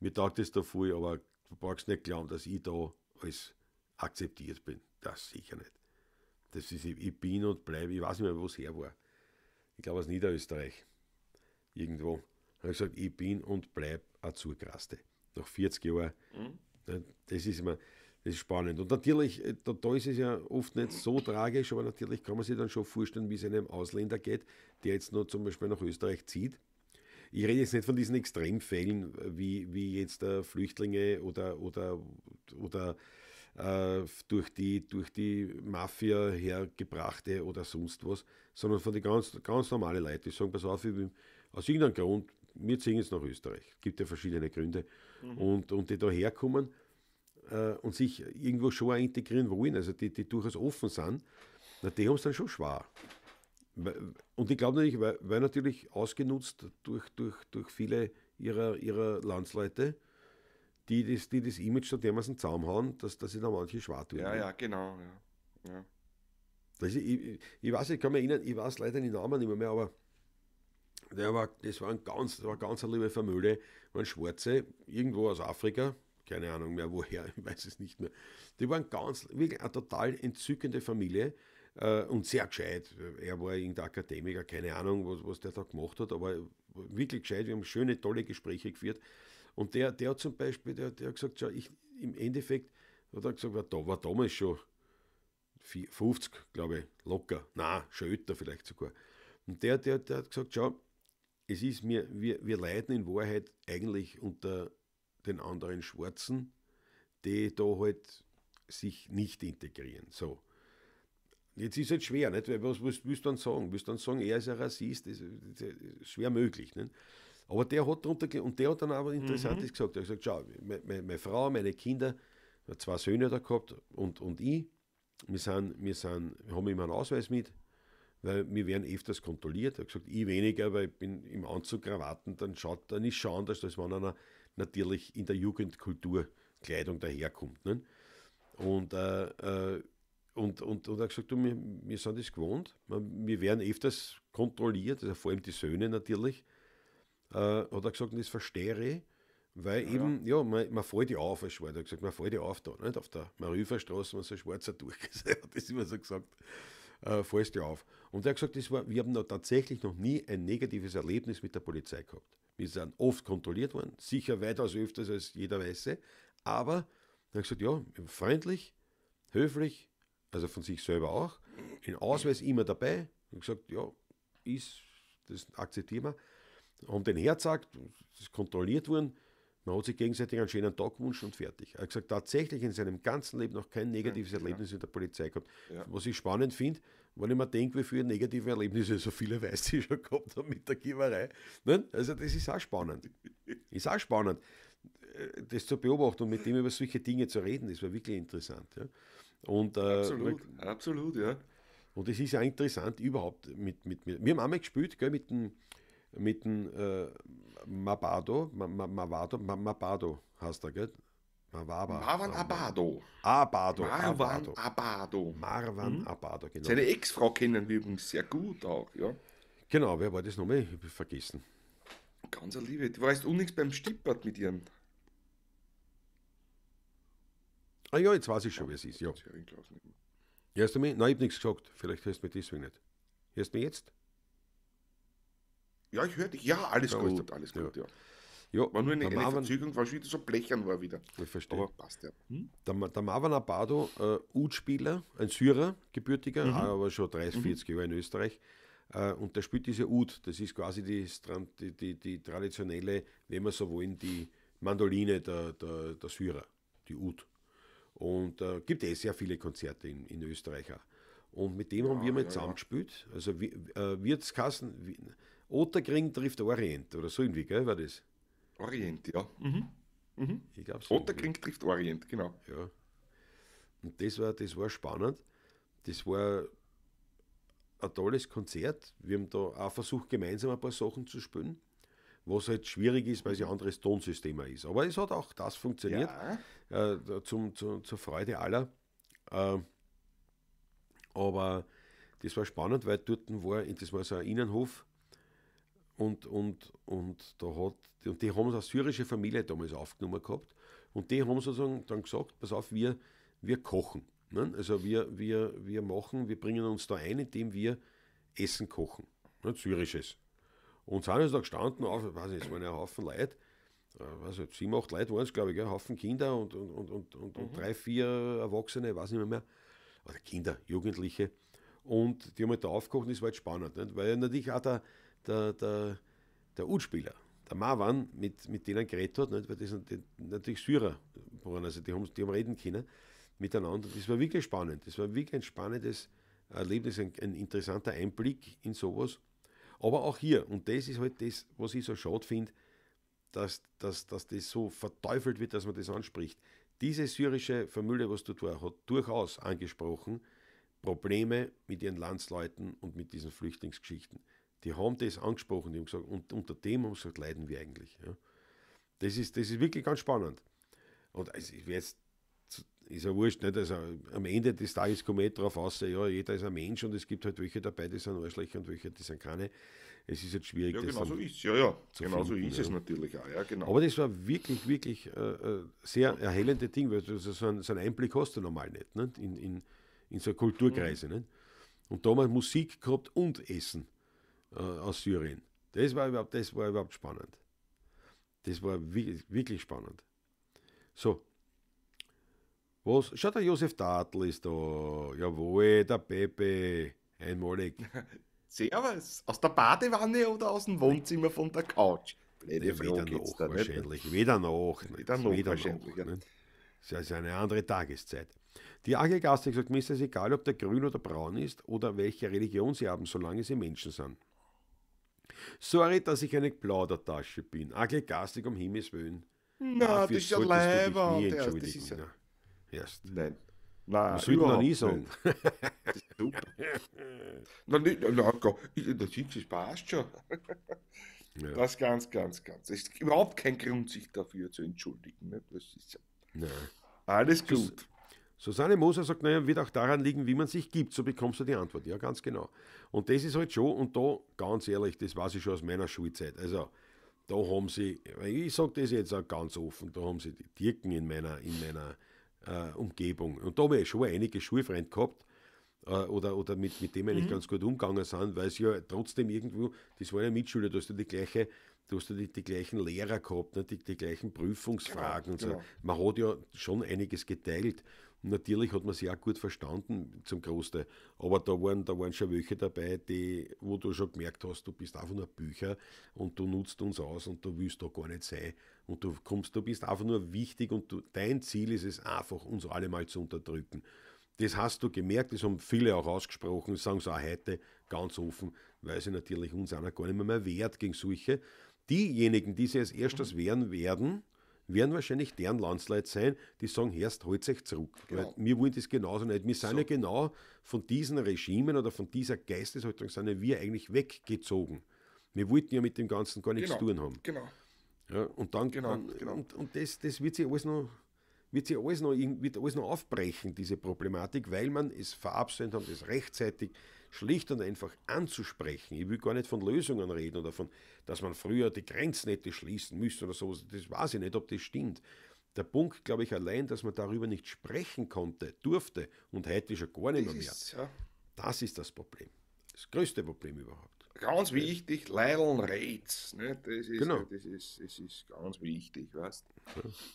mir taugt das da voll, aber du brauchst nicht glauben, dass ich da alles akzeptiert bin. Das sicher nicht. Das ist, ich bin und bleibe, ich weiß nicht mehr, wo es her war. Ich glaube aus Niederösterreich. Irgendwo. Da habe ich gesagt, ich bin und bleibe Azurkraste. Nach 40 Jahren. Mhm. Das ist immer. Das ist spannend. Und natürlich, äh, da, da, ist es ja oft nicht so tragisch, aber natürlich kann man sich dann schon vorstellen, wie es einem Ausländer geht, der jetzt nur zum Beispiel nach Österreich zieht. Ich rede jetzt nicht von diesen Extremfällen, äh, wie, wie jetzt äh, Flüchtlinge oder, oder, oder äh, durch, die, durch die Mafia hergebrachte oder sonst was, sondern von den ganz, ganz normalen Leuten, die sagen, pass auf, ich bin, aus irgendeinem Grund, wir ziehen jetzt nach Österreich. gibt ja verschiedene Gründe. Mhm. Und, und die da herkommen äh, und sich irgendwo schon integrieren wollen, also die, die durchaus offen sind, na, die haben es dann schon schwer. Und ich glaube natürlich, weil, weil, natürlich ausgenutzt durch, durch, durch viele ihrer, ihrer Landsleute, die das, die das Image so dermaßen zaumhauen, dass, dass sie da manche schwarz tun. Ja, ne? ja, genau. Ja. ja. Das ist, ich, ich weiß, ich kann mich erinnern, ich weiß leider den Namen nicht mehr, aber der war, das war ein ganz, das war ganz liebe Familie, waren Schwarze, irgendwo aus Afrika, keine Ahnung mehr woher, ich weiß es nicht mehr. Die waren ganz, wirklich eine total entzückende Familie äh, und sehr gescheit. Er war irgendein Akademiker, keine Ahnung, was, was der da gemacht hat, aber wirklich gescheit. Wir haben schöne, tolle Gespräche geführt. Und der, der hat zum Beispiel, der, der hat gesagt, schau, ich, im Endeffekt, hat er gesagt, war, da, war damals schon 50, glaube ich, locker. Nein, schon älter vielleicht sogar. Und der, der, der hat gesagt, schau, es ist mir, wir, wir leiden in Wahrheit eigentlich unter den anderen Schwarzen, die da halt sich nicht integrieren. So. Jetzt ist es halt schwer, nicht? Weil was, was willst du dann sagen? Willst du dann sagen, er ist ein Rassist? Das ist schwer möglich. Nicht? Aber der hat darunter, und der hat dann aber Interessantes mhm. gesagt. Er hat gesagt, schau, meine, meine Frau, meine Kinder, zwei Söhne da gehabt und, und ich, wir, sind, wir sind, haben immer einen Ausweis mit, weil wir werden öfters kontrolliert. Er hat gesagt, ich weniger, weil ich bin im Anzug, Krawatten, dann schaut dann ist schon anders, als wenn einer natürlich in der Jugendkultur Kleidung daherkommt. Ne? Und, äh, äh und, und, und er hat gesagt, du, wir, wir sind das gewohnt, wir werden öfters kontrolliert, also vor allem die Söhne natürlich äh, hat er gesagt, das verstehe ich, weil ja, eben, ja, man, man fällt ja auf als Schwarzer. Er hat gesagt, man fällt ja auf da, nicht? auf der Marüferstraße, wenn so ein Schwarzer durchgesehen hat, das immer so gesagt, äh, fällst du auf. Und er hat gesagt, das war, wir haben noch tatsächlich noch nie ein negatives Erlebnis mit der Polizei gehabt. Wir sind oft kontrolliert worden, sicher weitaus öfters als jeder Weiße, aber er hat gesagt, ja, freundlich, höflich, also von sich selber auch, in Ausweis immer dabei. Und gesagt, ja, ist, das akzeptieren wir haben den hergezeigt, das ist kontrolliert worden. Man hat sich gegenseitig einen schönen Tag gewünscht und fertig. Er hat gesagt, tatsächlich in seinem ganzen Leben noch kein negatives ja, Erlebnis ja. mit der Polizei gehabt. Ja. Was ich spannend finde, weil ich mir denke, wie viele negative Erlebnisse so viele weiß ich schon gehabt haben mit der Gieberei. Nein? Also das ist auch spannend. ist auch spannend, äh, das zu beobachten und mit dem über solche Dinge zu reden, das war wirklich interessant. Ja? Und, äh, absolut, weil, absolut, ja. Und es ist ja interessant überhaupt mit, mit, mit, wir haben einmal gespielt, gell, mit dem mit dem äh, Mabado, Mabado, Mabado hast du, gell? Mawaba. Marwan Abado. Abado. Marwan Abado. Abado. Marwan mhm. Abado, genau. Seine Ex-Frau kennen wir übrigens sehr gut auch, ja. Genau, wer war das nochmal? Ich habe vergessen. Ganz Liebe. Du warst unnichts beim Stippert mit ihren. Ah ja, jetzt weiß ich schon, wer es ist, ja. Hörst du mich? Nein, ich habe nichts gesagt. Vielleicht hörst du mich deswegen nicht. Hörst du mich jetzt? Ja, ich höre dich. Ja, alles ja, gut. gut. Alles gut, ja. ja. war nur eine, eine Marvin, Verzögerung, war schon wieder so blechern war wieder. Ich verstehe. Aber passt ja. Hm? Der, der Marwan Abado, äh, Ud-Spieler, ein Syrer, gebürtiger, mhm. aber schon 30, 40 mhm. Jahre in Österreich. Äh, und der spielt diese Ud. Das ist quasi die, die, die, die, traditionelle, wenn man so wollen, die Mandoline der, der, der Syrer, die Ud. Und äh, gibt eh sehr viele Konzerte in, in Österreich auch. Und mit dem ja, haben wir mal ja, zusammengespielt. Also äh, Wirtskassen, Otterkring trifft Orient oder so irgendwie, gell, war das? Orient, ja. Mhm. Mhm. Ich glaube so Otterkring trifft Orient, genau. Ja. Und das war, das war spannend. Das war ein tolles Konzert. Wir haben da auch versucht, gemeinsam ein paar Sachen zu spielen, was halt schwierig ist, weil es ein anderes Tonsystem ist. Aber es hat auch das funktioniert, ja. äh, zum, zu, zur Freude aller. Äh, aber das war spannend, weil dort war, das war so ein Innenhof, und, und, und, da hat, und die haben eine syrische Familie damals aufgenommen gehabt. Und die haben sozusagen dann gesagt, pass auf, wir, wir kochen. Ne? Also wir, wir, wir machen, wir bringen uns da ein, indem wir Essen kochen. Ne? Syrisches. Und sind also da gestanden auf, ich weiß nicht, es waren ein Haufen Leute, äh, weiß sieben, acht Leute waren es, glaube ich, ein Haufen Kinder und, und, und, und, und, mhm. und drei, vier Erwachsene, weiß nicht mehr, mehr. Oder Kinder, Jugendliche. Und die haben halt da aufgekocht das war halt spannend. Nicht? Weil natürlich auch der, der, der, der Utspieler, der Marwan, mit, mit denen geredet hat, nicht? weil das sind die, natürlich Syrer, waren, also die haben, die haben reden können miteinander. Das war wirklich spannend. Das war wirklich ein spannendes Erlebnis, ein, ein interessanter Einblick in sowas. Aber auch hier, und das ist halt das, was ich so schade finde, dass, dass, dass das so verteufelt wird, dass man das anspricht. Diese syrische Familie, was du tust, hat durchaus angesprochen, Probleme mit ihren Landsleuten und mit diesen Flüchtlingsgeschichten die haben das angesprochen, die haben gesagt, und unter dem haben sie gesagt, leiden wir eigentlich. Ja. Das, ist, das ist wirklich ganz spannend. Und also ich jetzt, ist ja wurscht, nicht? Also am Ende des Tages komme ich drauf aus, ja, jeder ist ein Mensch und es gibt halt welche dabei, die sind Arschlöcher und welche, die sind keine. Es ist jetzt schwierig. Ja, genau so ist es, ja, ja. Genau so ist ja. es natürlich auch, ja, genau. Aber das war wirklich, wirklich äh, äh sehr erhellende Ding, weil du also, so, einen, so einen Einblick hast du normal nicht, nicht? In, in, in so Kulturkreise. Mhm. Nicht? Und damals Musik gehabt und Essen äh, aus Syrien. Das war, überhaupt, das war überhaupt spannend. Das war wirklich spannend. So. Was? Schaut, der Josef Dartl ist da. Jawohl, der Pepe. Einmalig. Servus. Aus der Badewanne oder aus dem Wohnzimmer von der Couch? Blöde ja, weder noch, da, wahrscheinlich. Nicht? Weder noch. Weder noch, weder wahrscheinlich. Noch, nicht? Das ist eine andere Tageszeit. Die Gast hat gesagt, mir ist es egal, ob der grün oder braun ist oder welche Religion sie haben, solange sie Menschen sind. Sorry, dass ich eine Plaudertasche bin. Agel ah, garstig um Himmels Willen. Hm. Na, Dafür das ist ja Leiber. Das ist ja. Erst. Nein. Nein, das will man nie sagen. Das ist super. nein, nicht, nein, nein, das ist, das passt schon. Ja. Das ganz, ganz, ganz. Es ist überhaupt kein Grund, sich dafür zu entschuldigen. Ne? Das ist ja. Nein. Alles gut. Susanne Moser sagt, naja, wird auch daran liegen, wie man sich gibt. So bekommst du die Antwort. Ja, ganz genau. Und das ist halt schon, und da, ganz ehrlich, das weiß ich schon aus meiner Schulzeit. Also, da haben sie, ich sage das jetzt auch ganz offen, da haben sie die Dirken in meiner, in meiner äh, Umgebung. Und da habe ich schon einige Schulfreunde gehabt, äh, oder, oder mit, mit dem eigentlich mhm. ganz gut umgegangen sind, weil es ja trotzdem irgendwo, das waren ja Mitschüler, du hast ja die gleiche, du hast ja die, die gleichen Lehrer gehabt, ne? die, die gleichen Prüfungsfragen genau, und so. Genau. Man hat ja schon einiges geteilt. Natürlich hat man sich auch gut verstanden zum Großteil, aber da waren, da waren schon welche dabei, die, wo du schon gemerkt hast, du bist einfach nur Bücher und du nutzt uns aus und du willst da gar nicht sein und du kommst, du bist einfach nur wichtig und du, dein Ziel ist es einfach, uns alle mal zu unterdrücken. Das hast du gemerkt, das haben viele auch ausgesprochen, das sagen sie auch heute ganz offen, weil sie natürlich uns einer gar nicht mehr, mehr wert gegen solche. Diejenigen, die sie als erstes wehren werden, werden wahrscheinlich deren Landsleute sein, die sagen, Herst, holt euch zurück. Genau. Weil wir wollen das genauso nicht. Wir sind so. ja genau von diesen Regimen oder von dieser Geisteshaltung sind ja wir eigentlich weggezogen. Wir wollten ja mit dem Ganzen gar nichts genau. zu tun haben. Genau. Ja, und dann, genau, dann genau. und, und das, das wird sich alles noch wird sich alles noch, wird alles noch aufbrechen, diese Problematik, weil man es verabsäumt hat, es rechtzeitig schlicht und einfach anzusprechen. Ich will gar nicht von Lösungen reden oder von, dass man früher die Grenzen hätte schließen müssen oder sowas. Das weiß ich nicht, ob das stimmt. Der Punkt, glaube ich, allein, dass man darüber nicht sprechen konnte, durfte und heute schon gar nicht das mehr. Ist, ja. Das ist das Problem. Das größte Problem überhaupt. Ganz wichtig, Leideln Rates. Ne? Das, ist, genau. das, ist, das ist ganz wichtig, weißt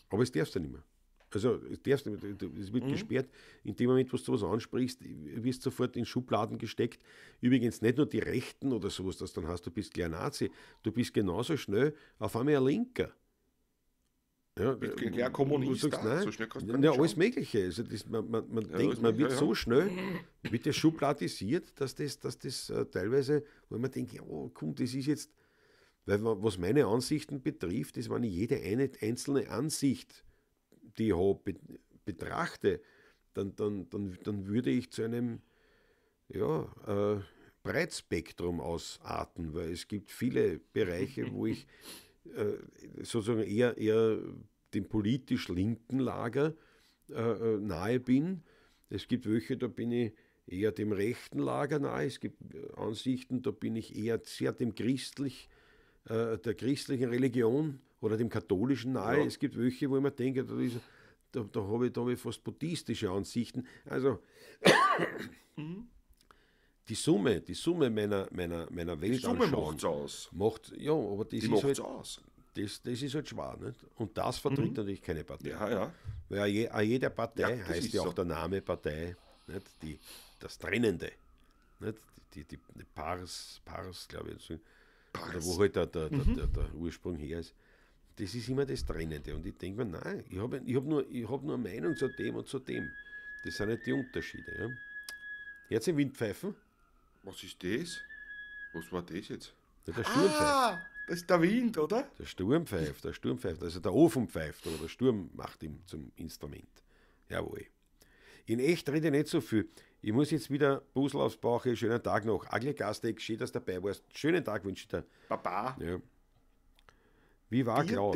Aber es darfst du nicht mehr. Also es wird mhm. gesperrt. In dem Moment, wo du was ansprichst, wirst du sofort in Schubladen gesteckt. Übrigens nicht nur die Rechten oder sowas, das dann hast, du bist gleich Nazi. Du bist genauso schnell auf einmal ein Linker. Ja, ja äh, Kommunist, sagst, nein, so schnell kannst du ja, alles Mögliche. Also das, man, man, man ja, denkt, man wird ja, so schnell, wird das schubladisiert, dass das, dass das äh, teilweise, wo man denkt, oh komm, das ist jetzt, weil was meine Ansichten betrifft, ist, wenn ich jede eine, einzelne Ansicht die ich betrachte, dann, dann, dann, dann würde ich zu einem ja, äh, Breitspektrum ausarten, weil es gibt viele Bereiche, wo ich äh, sozusagen eher, eher dem politisch linken Lager äh, äh nahe bin. Es gibt welche, da bin ich eher dem rechten Lager nahe. Es gibt äh, Ansichten, da bin ich eher sehr dem christlich, äh, der christlichen Religion oder dem Katholischen nahe. Ja. Es gibt welche, wo ich mir denke, da, ist, da, da habe ich, da hab ich fast buddhistische Ansichten. Also mhm. die Summe, die Summe meiner, meiner, meiner Weltanschauung. Die Summe macht es aus. Macht, ja, aber das die ist halt, aus. Das, das ist halt schwer. Und das vertritt mhm. natürlich keine Partei. Ja, ja. Weil je, jeder Partei ja, heißt ja auch so. der Name Partei. Nicht? Die, das Trennende. Nicht? Die, die, die Pars, Pars glaube ich. Pars. wo halt der, der, mhm. der, der, der Ursprung her ist. Das ist immer das Trennende. Und ich denke mir, nein, ich habe ich hab nur, hab nur eine Meinung zu dem und zu dem. Das sind nicht die Unterschiede. Ja? Jetzt im Windpfeifen. Was ist das? Was war das jetzt? Ja, der Sturm ah, das ist der Wind, oder? Der Sturm pfeift, der Sturm Also der Ofen pfeift, oder der Sturm macht ihn zum Instrument. Jawohl. In echt rede ich nicht so viel. Ich muss jetzt wieder Busel aufs Bauch, schönen Tag noch. Agle Gastek, schön, dass du dabei warst. Schönen Tag wünsche ich dir. Baba. Ja. Wie war Klaus?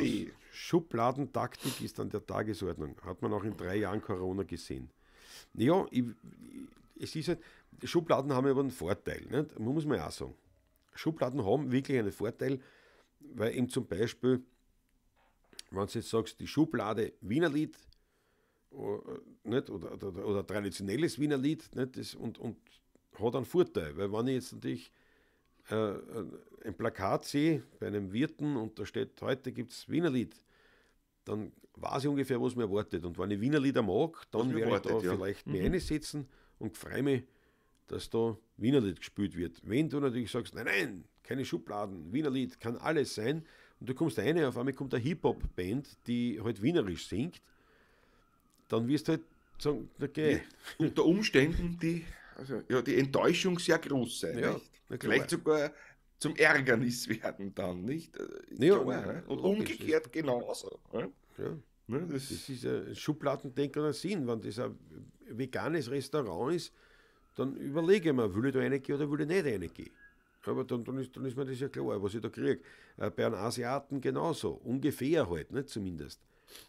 Schubladentaktik ist an der Tagesordnung. Hat man auch in drei Jahren Corona gesehen. Ja, ich, es ist halt, Schubladen haben aber einen Vorteil. Nicht? Muss man auch sagen. Schubladen haben wirklich einen Vorteil, weil eben zum Beispiel, wenn du jetzt sagst, die Schublade Wienerlied nicht? Oder, oder, oder traditionelles Wienerlied nicht? und, und hat einen Vorteil, weil wenn ich jetzt natürlich äh, äh, ein Plakat sehe bei einem Wirten und da steht, heute gibt es Wienerlied, dann weiß ich ungefähr, was mir erwartet. Und wenn ich Wienerlieder mag, dann werde ich da ja. vielleicht mhm. mir einsetzen und freue mich, dass da Wienerlied gespielt wird. Wenn du natürlich sagst, nein, nein, keine Schubladen, Wienerlied kann alles sein, und du kommst eine, auf einmal kommt eine Hip-Hop-Band, die halt wienerisch singt, dann wirst du halt sagen, okay. Unter Umständen die, also, ja, die Enttäuschung sehr groß sein. Ja, nicht? Vielleicht sogar zum Ärgernis werden dann, nicht? Äh, ja, klar, und umgekehrt ist. genauso. Ja. Ne, das, das, ist ein Schubladendenker ein Sinn. Wenn das ein veganes Restaurant ist, dann überlege ich mir, will ich da reingehen oder will ich nicht reingehen. Aber dann, dann, ist, dann ist mir das ja klar, was ich da kriege. Äh, bei einem Asiaten genauso, ungefähr halt, ne, zumindest.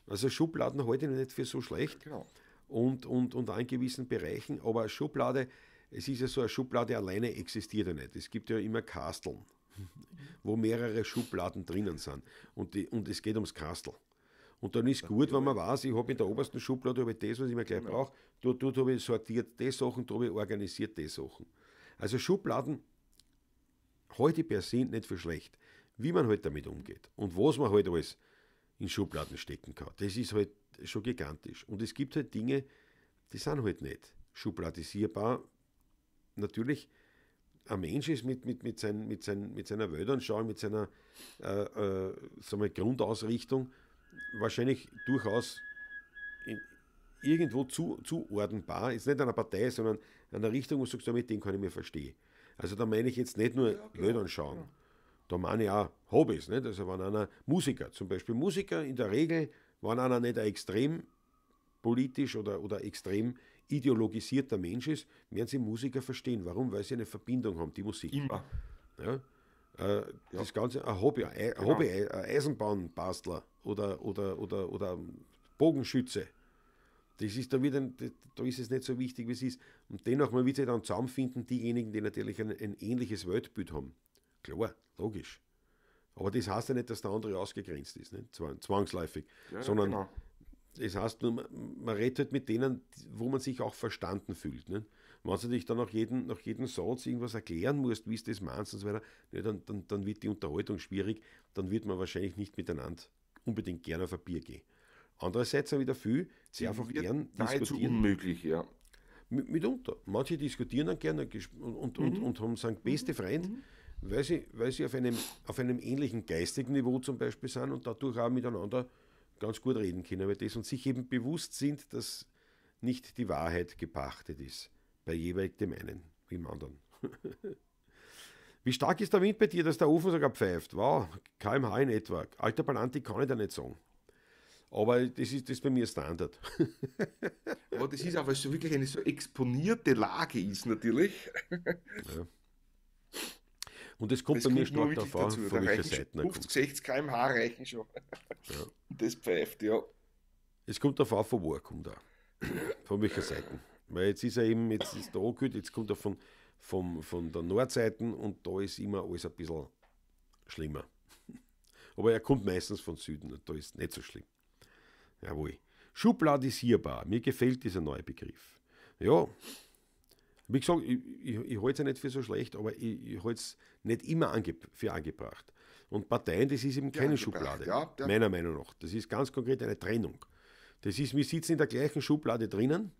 Also Schubladen halte ich nicht für so schlecht. Genau. Und, und, und an gewissen Bereichen, aber Schublade es ist ja so, eine Schublade alleine existiert ja nicht. Es gibt ja immer Kasteln, wo mehrere Schubladen drinnen sind. Und, die, und es geht ums Kastel. Und dann ist gut, wenn man weiß, ich habe in der obersten Schublade habe ich das, was ich mir gleich genau. brauche. Dort, dort habe ich sortiert die Sachen, dort habe ich organisiert die Sachen. Also Schubladen heute per se nicht für schlecht. Wie man halt damit umgeht und was man halt alles in Schubladen stecken kann, das ist halt schon gigantisch. Und es gibt halt Dinge, die sind halt nicht schubladisierbar, natürlich ein Mensch ist mit, mit, mit, sein, mit, sein, mit seiner Weltanschauung, mit seiner äh, äh, Grundausrichtung wahrscheinlich durchaus in, irgendwo zu, zuordnbar. Ist nicht einer Partei, sondern einer Richtung, wo du sagst, mit dem kann ich mir verstehen. Also da meine ich jetzt nicht nur ja, Weltanschauung. Ja. Da meine ich auch Hobbys. Nicht? Also wenn einer Musiker, zum Beispiel Musiker in der Regel, wenn einer nicht extrem politisch oder, oder extrem ideologisierter Mensch ist, werden sie Musiker verstehen. Warum? Weil sie eine Verbindung haben, die Musik. Immer. Ja? Äh, das Ganze, ein Hobby, ein genau. Hobby, ein Eisenbahnbastler oder, oder, oder, oder Bogenschütze. Das ist da wieder, da ist es nicht so wichtig, wie es ist. Und dennoch, man wird sich dann zusammenfinden, diejenigen, die natürlich ein, ein ähnliches Weltbild haben. Klar, logisch. Aber das heißt ja nicht, dass der andere ausgegrenzt ist, nicht? zwangsläufig, ja, sondern genau es heißt nur, man redet halt mit denen, wo man sich auch verstanden fühlt. Ne? Wenn du dich dann nach jedem, nach jedem Satz irgendwas erklären musst, wie es das meinst und so weiter, ne, dann, dann, dann wird die Unterhaltung schwierig, dann wird man wahrscheinlich nicht miteinander unbedingt gerne auf ein Bier gehen. Andererseits auch wieder viel, sie einfach gern diskutieren. unmöglich, ja. mitunter. Manche diskutieren dann gerne und, und, mhm. und, und haben sagen, beste mhm. Freund, mhm. weil sie, weil sie auf, einem, auf einem ähnlichen geistigen Niveau zum Beispiel sind und dadurch auch miteinander ganz gut reden können über das und sich eben bewusst sind, dass nicht die Wahrheit gepachtet ist. Bei jeweils dem einen wie im anderen. wie stark ist der Wind bei dir, dass der Ofen sogar pfeift? Wow, kmh in etwa. Alter Palantik kann ich da nicht sagen. Aber das ist, das ist bei mir Standard. aber das ist aber so wirklich eine so exponierte Lage ist natürlich. ja. Und es kommt das bei mir stark darauf an, von welcher Seite 50, 60 km/h reichen schon. Ja. Das pfeift, ja. Es kommt darauf an, von wo er kommt auch. Von welcher Seite. Weil jetzt ist er eben, jetzt ist er angehört, jetzt kommt er von, von, von der Nordseite und da ist immer alles ein bisschen schlimmer. Aber er kommt meistens von Süden und da ist es nicht so schlimm. Jawohl. Schubladisierbar. Mir gefällt dieser neue Begriff. Ja, wie gesagt, ich, ich, ich halte es ja nicht für so schlecht, aber ich, ich halte es nicht immer ange für angebracht. Und Parteien, das ist eben ja, keine Schublade, ja, meiner Meinung nach. Das ist ganz konkret eine Trennung. Das ist, wir sitzen in der gleichen Schublade drinnen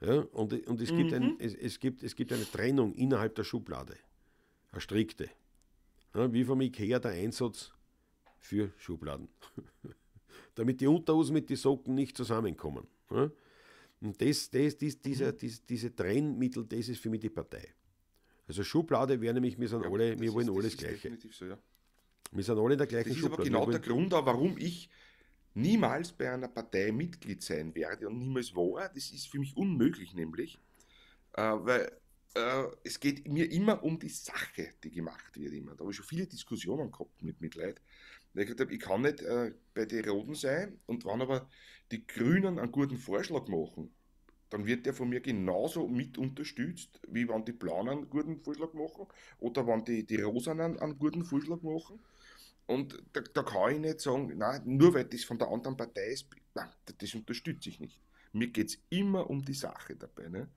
ja, und, und es, mhm. gibt ein, mhm. es, es, gibt, es gibt eine Trennung innerhalb der Schublade, eine strikte. Ja, wie vom Ikea der Einsatz für Schubladen. Damit die Unterhosen mit den Socken nicht zusammenkommen. Ja. Und das, das, das, dieser, mhm. das, diese Trennmittel, das ist für mich die Partei. Also Schublade wäre nämlich, wir, sind ja, alle, wir wollen ist, alles Gleiche. So, ja. Wir sind alle in der gleichen Schublade. Das ist aber genau der Grund, warum ich niemals bei einer Partei Mitglied sein werde und niemals war. Das ist für mich unmöglich, nämlich, äh, weil äh, es geht mir immer um die Sache, die gemacht wird. Immer. Da habe ich schon viele Diskussionen gehabt mit Mitleid. Weil ich gesagt habe, ich kann nicht äh, bei den Roten sein und wann aber die Grünen einen guten Vorschlag machen, dann wird der von mir genauso mit unterstützt, wie wenn die Blauen einen guten Vorschlag machen oder wenn die, die Rosanen einen guten Vorschlag machen. Und da, da, kann ich nicht sagen, nein, nur weil das von der anderen Partei ist, nein, das unterstütze ich nicht. Mir geht es immer um die Sache dabei. Ne?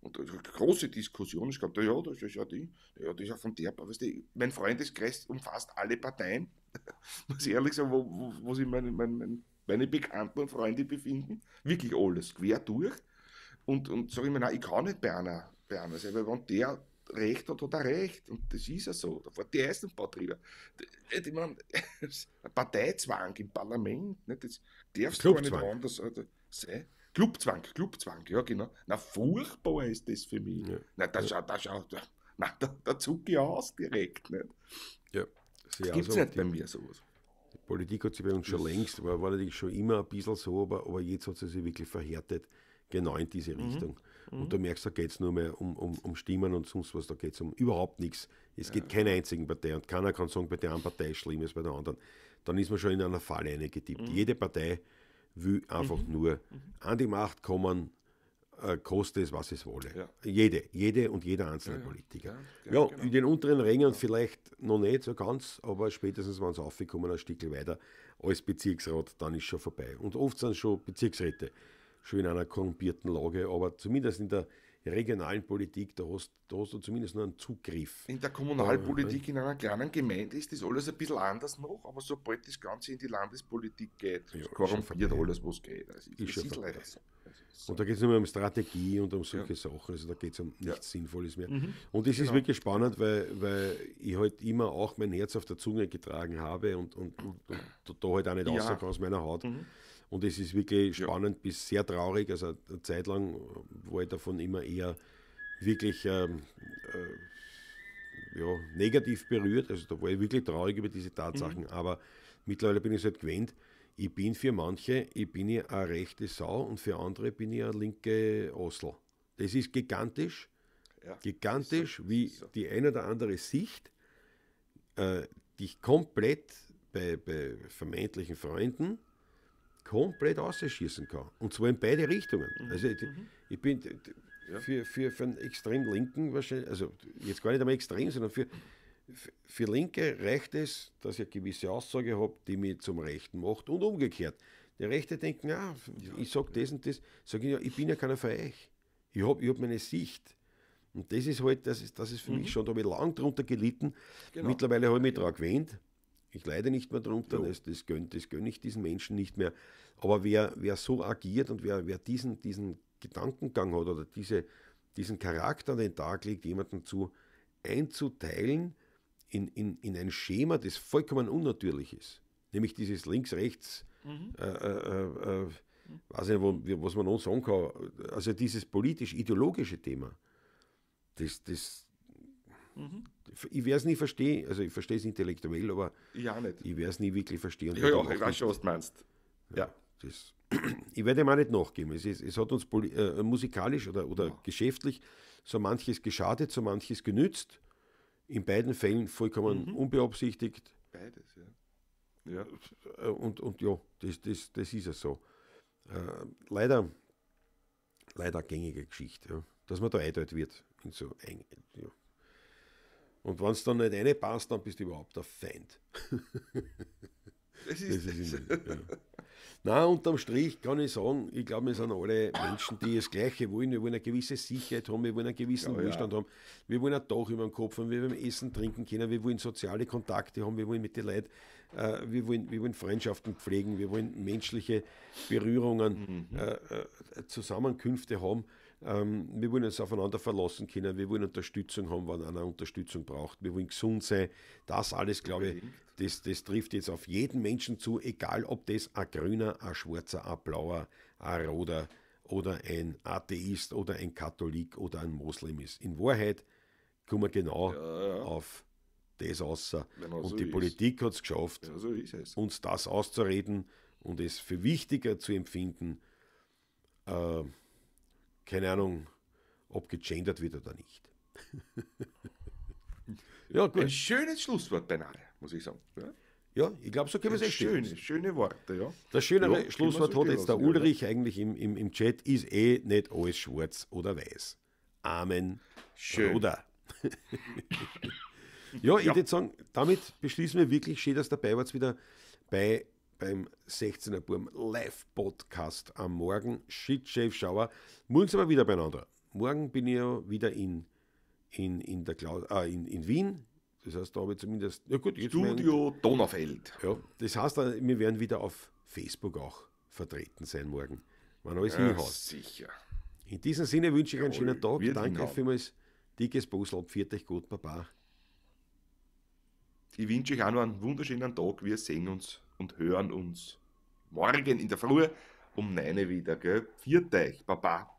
Und eine große Diskussion, ich glaube, ja, das ist ja die, ja, das ist ja von der, weißt du, mein Freundeskreis umfasst alle Parteien, muss ich ehrlich sagen, wo, wo, wo sich mein, mein, mein meine Bekannten und Freunde befinden, wirklich alles, quer durch. Und, und sage ich mir, nein, ich kann nicht bei einer, bei einer sein, weil wenn der Recht hat, hat er Recht. Und das ist ja so. Da fährt die Eisenbahn drüber. Ich meine, Parteizwang im Parlament, ne? das darfst du gar nicht anders also, sein. Clubzwang, Clubzwang, ja genau. Na, furchtbar ist das für mich. Ja. Na, da schaut, da schaut, da, da zucke ich aus direkt. Nicht? Ja. Das, das gibt es also nicht bei mir sowas. Politik hat sich bei uns schon längst, war, war natürlich schon immer ein bisschen so, aber, aber jetzt hat sie sich wirklich verhärtet, genau in diese mhm. Richtung. Mhm. Und du merkst, da geht es nur mehr um, um, um Stimmen und sonst was, da geht es um überhaupt nichts. Es ja. geht keine einzigen Partei und keiner kann sagen, bei der einen Partei ist schlimm ist bei der anderen. Dann ist man schon in einer Falle eingetippt. Mhm. Jede Partei will einfach mhm. nur mhm. an die Macht kommen, äh, koste es, was es wolle. Ja. Jede, jede und jeder einzelne ja, Politiker. Ja, ja genau. in den unteren Rängen vielleicht noch nicht so ganz, aber spätestens, wenn es aufgekommen ein Stück weiter als Bezirksrat, dann ist schon vorbei. Und oft sind schon Bezirksräte schon in einer korrumpierten Lage, aber zumindest in der regionalen Politik, da hast, da hast du zumindest noch einen Zugriff. In der Kommunalpolitik äh, in einer kleinen Gemeinde ist das alles ein bisschen anders noch, aber sobald das Ganze in die Landespolitik geht, ja, korrumpiert alles, was geht. Also ist ist leider also, so. Und da geht es nur um Strategie und um solche ja. Sachen. Also da geht es um nichts ja. Sinnvolles mehr. Mhm. Und es genau. ist wirklich spannend, weil, weil ich halt immer auch mein Herz auf der Zunge getragen habe und, und, und, und da halt auch nicht ja. raus aus meiner Haut. Mhm. Und es ist wirklich spannend ja. bis sehr traurig. Also eine Zeit lang war ich davon immer eher wirklich ähm, äh, ja, negativ berührt. Also da war ich wirklich traurig über diese Tatsachen. Mhm. Aber mittlerweile bin ich es halt gewöhnt. Ich bin für manche, ich bin ja eine rechte Sau und für andere bin ich eine linke Osel. Das ist gigantisch. Ja. Gigantisch, so, wie so. die eine oder andere Sicht äh, dich komplett bei, bei vermeintlichen Freunden komplett ausschießen kann. Und zwar in beide Richtungen. Mhm. Also ich, mhm. ich bin für, für, für einen extrem Linken wahrscheinlich, also jetzt gar nicht einmal extrem, sondern für, für Linke reicht es, dass ich eine gewisse Aussage habe, die mich zum Rechten macht und umgekehrt. Die Rechte denken, ah, ja, ich sage das und das, sage ich, ja, ich bin ja keiner für euch. Ich habe hab meine Sicht. Und das ist halt, das ist, das ist für mhm. mich schon, da habe ich lange drunter gelitten. Genau. Mittlerweile habe ich mich daran gewöhnt ich leide nicht mehr darunter, das, das gönne das ich diesen Menschen nicht mehr. Aber wer, wer so agiert und wer, wer diesen, diesen Gedankengang hat oder diese, diesen Charakter an den Tag legt, jemanden zu einzuteilen in, in, in ein Schema, das vollkommen unnatürlich ist, nämlich dieses links-rechts, mhm. äh, äh, äh, äh weiß nicht, wo, was man noch sagen kann, also dieses politisch-ideologische Thema, das, das mhm ich werde es nie verstehen, also ich verstehe es intellektuell, aber ich, auch nicht. ich werde es nie wirklich verstehen. Ich, auch, ich weiß schon, was du meinst. Ja. ja. Das, ich werde ihm auch nicht nachgeben. Es, ist, es hat uns äh, musikalisch oder, oder ja. geschäftlich so manches geschadet, so manches genützt. In beiden Fällen vollkommen mhm. unbeabsichtigt. Beides, ja. ja. Äh, und, und ja, das, das, das ist es so. Äh, leider, leider gängige Geschichte, ja. dass man da eindeutig wird. In so ein, ja. Und wenn es dann nicht eine passt, dann bist du überhaupt der Feind. das ist, das ist das. Ja. Na, unterm Strich kann ich sagen, ich glaube, wir sind alle Menschen, die das Gleiche wollen. Wir wollen eine gewisse Sicherheit haben, wir wollen einen gewissen ja, Wohlstand ja. haben, wir wollen ein Dach über dem Kopf haben, wir wollen Essen trinken können, wir wollen soziale Kontakte haben, wir wollen mit den Leuten, äh, wir, wollen, wir wollen Freundschaften pflegen, wir wollen menschliche Berührungen, mhm. äh, äh Zusammenkünfte haben. Ähm, wir wollen uns aufeinander verlassen können, wir wollen Unterstützung haben, wenn einer Unterstützung braucht, wir wollen gesund sein. Das alles, glaube ich, das, das trifft jetzt auf jeden Menschen zu, egal ob das ein Grüner, ein Schwarzer, ein Blauer, ein Roter oder ein Atheist oder ein Katholik oder ein Moslem ist. In Wahrheit kommen wir genau ja, ja. auf das außer. Und so die ist. Politik hat es geschafft, ja, so uns das auszureden und es für wichtiger zu empfinden, äh, keine Ahnung, ob gegendert wird oder nicht. ja, gut. Ein schönes Schlusswort beinahe, muss ich sagen. Ja? Ja, ich glaube, so können wir es schön, Schöne Worte, ja. Das schöne ja, Schlusswort hat jetzt der Ulrich ja. eigentlich im, im, im Chat, ist eh nicht alles schwarz oder weiß. Amen. Schön. Oder. ja, ich ja. würde sagen, damit beschließen wir wirklich, schön, dass dabei wart wieder bei beim 16er Burm Live-Podcast am Morgen. Shit, Shave, Shower. Morgen sind wir wieder beieinander. Morgen bin ich ja wieder in, in, in, der Klaus äh, in, in Wien. Das heißt, da habe ich zumindest. Ja gut, Studio mein, Donaufeld. Ja, das heißt, äh, wir werden wieder auf Facebook auch vertreten sein morgen. Wenn alles ja, hinhaut. Sicher. In diesem Sinne wünsche ich einen schönen Tag. Danke hinhauen. vielmals. Dickes Busel. Pfiat euch gut, Baba. Ich wünsche euch auch noch einen wunderschönen Tag. Wir sehen uns und hören uns morgen in der Früh um 9 Uhr wieder. Gell? Viert euch, Baba.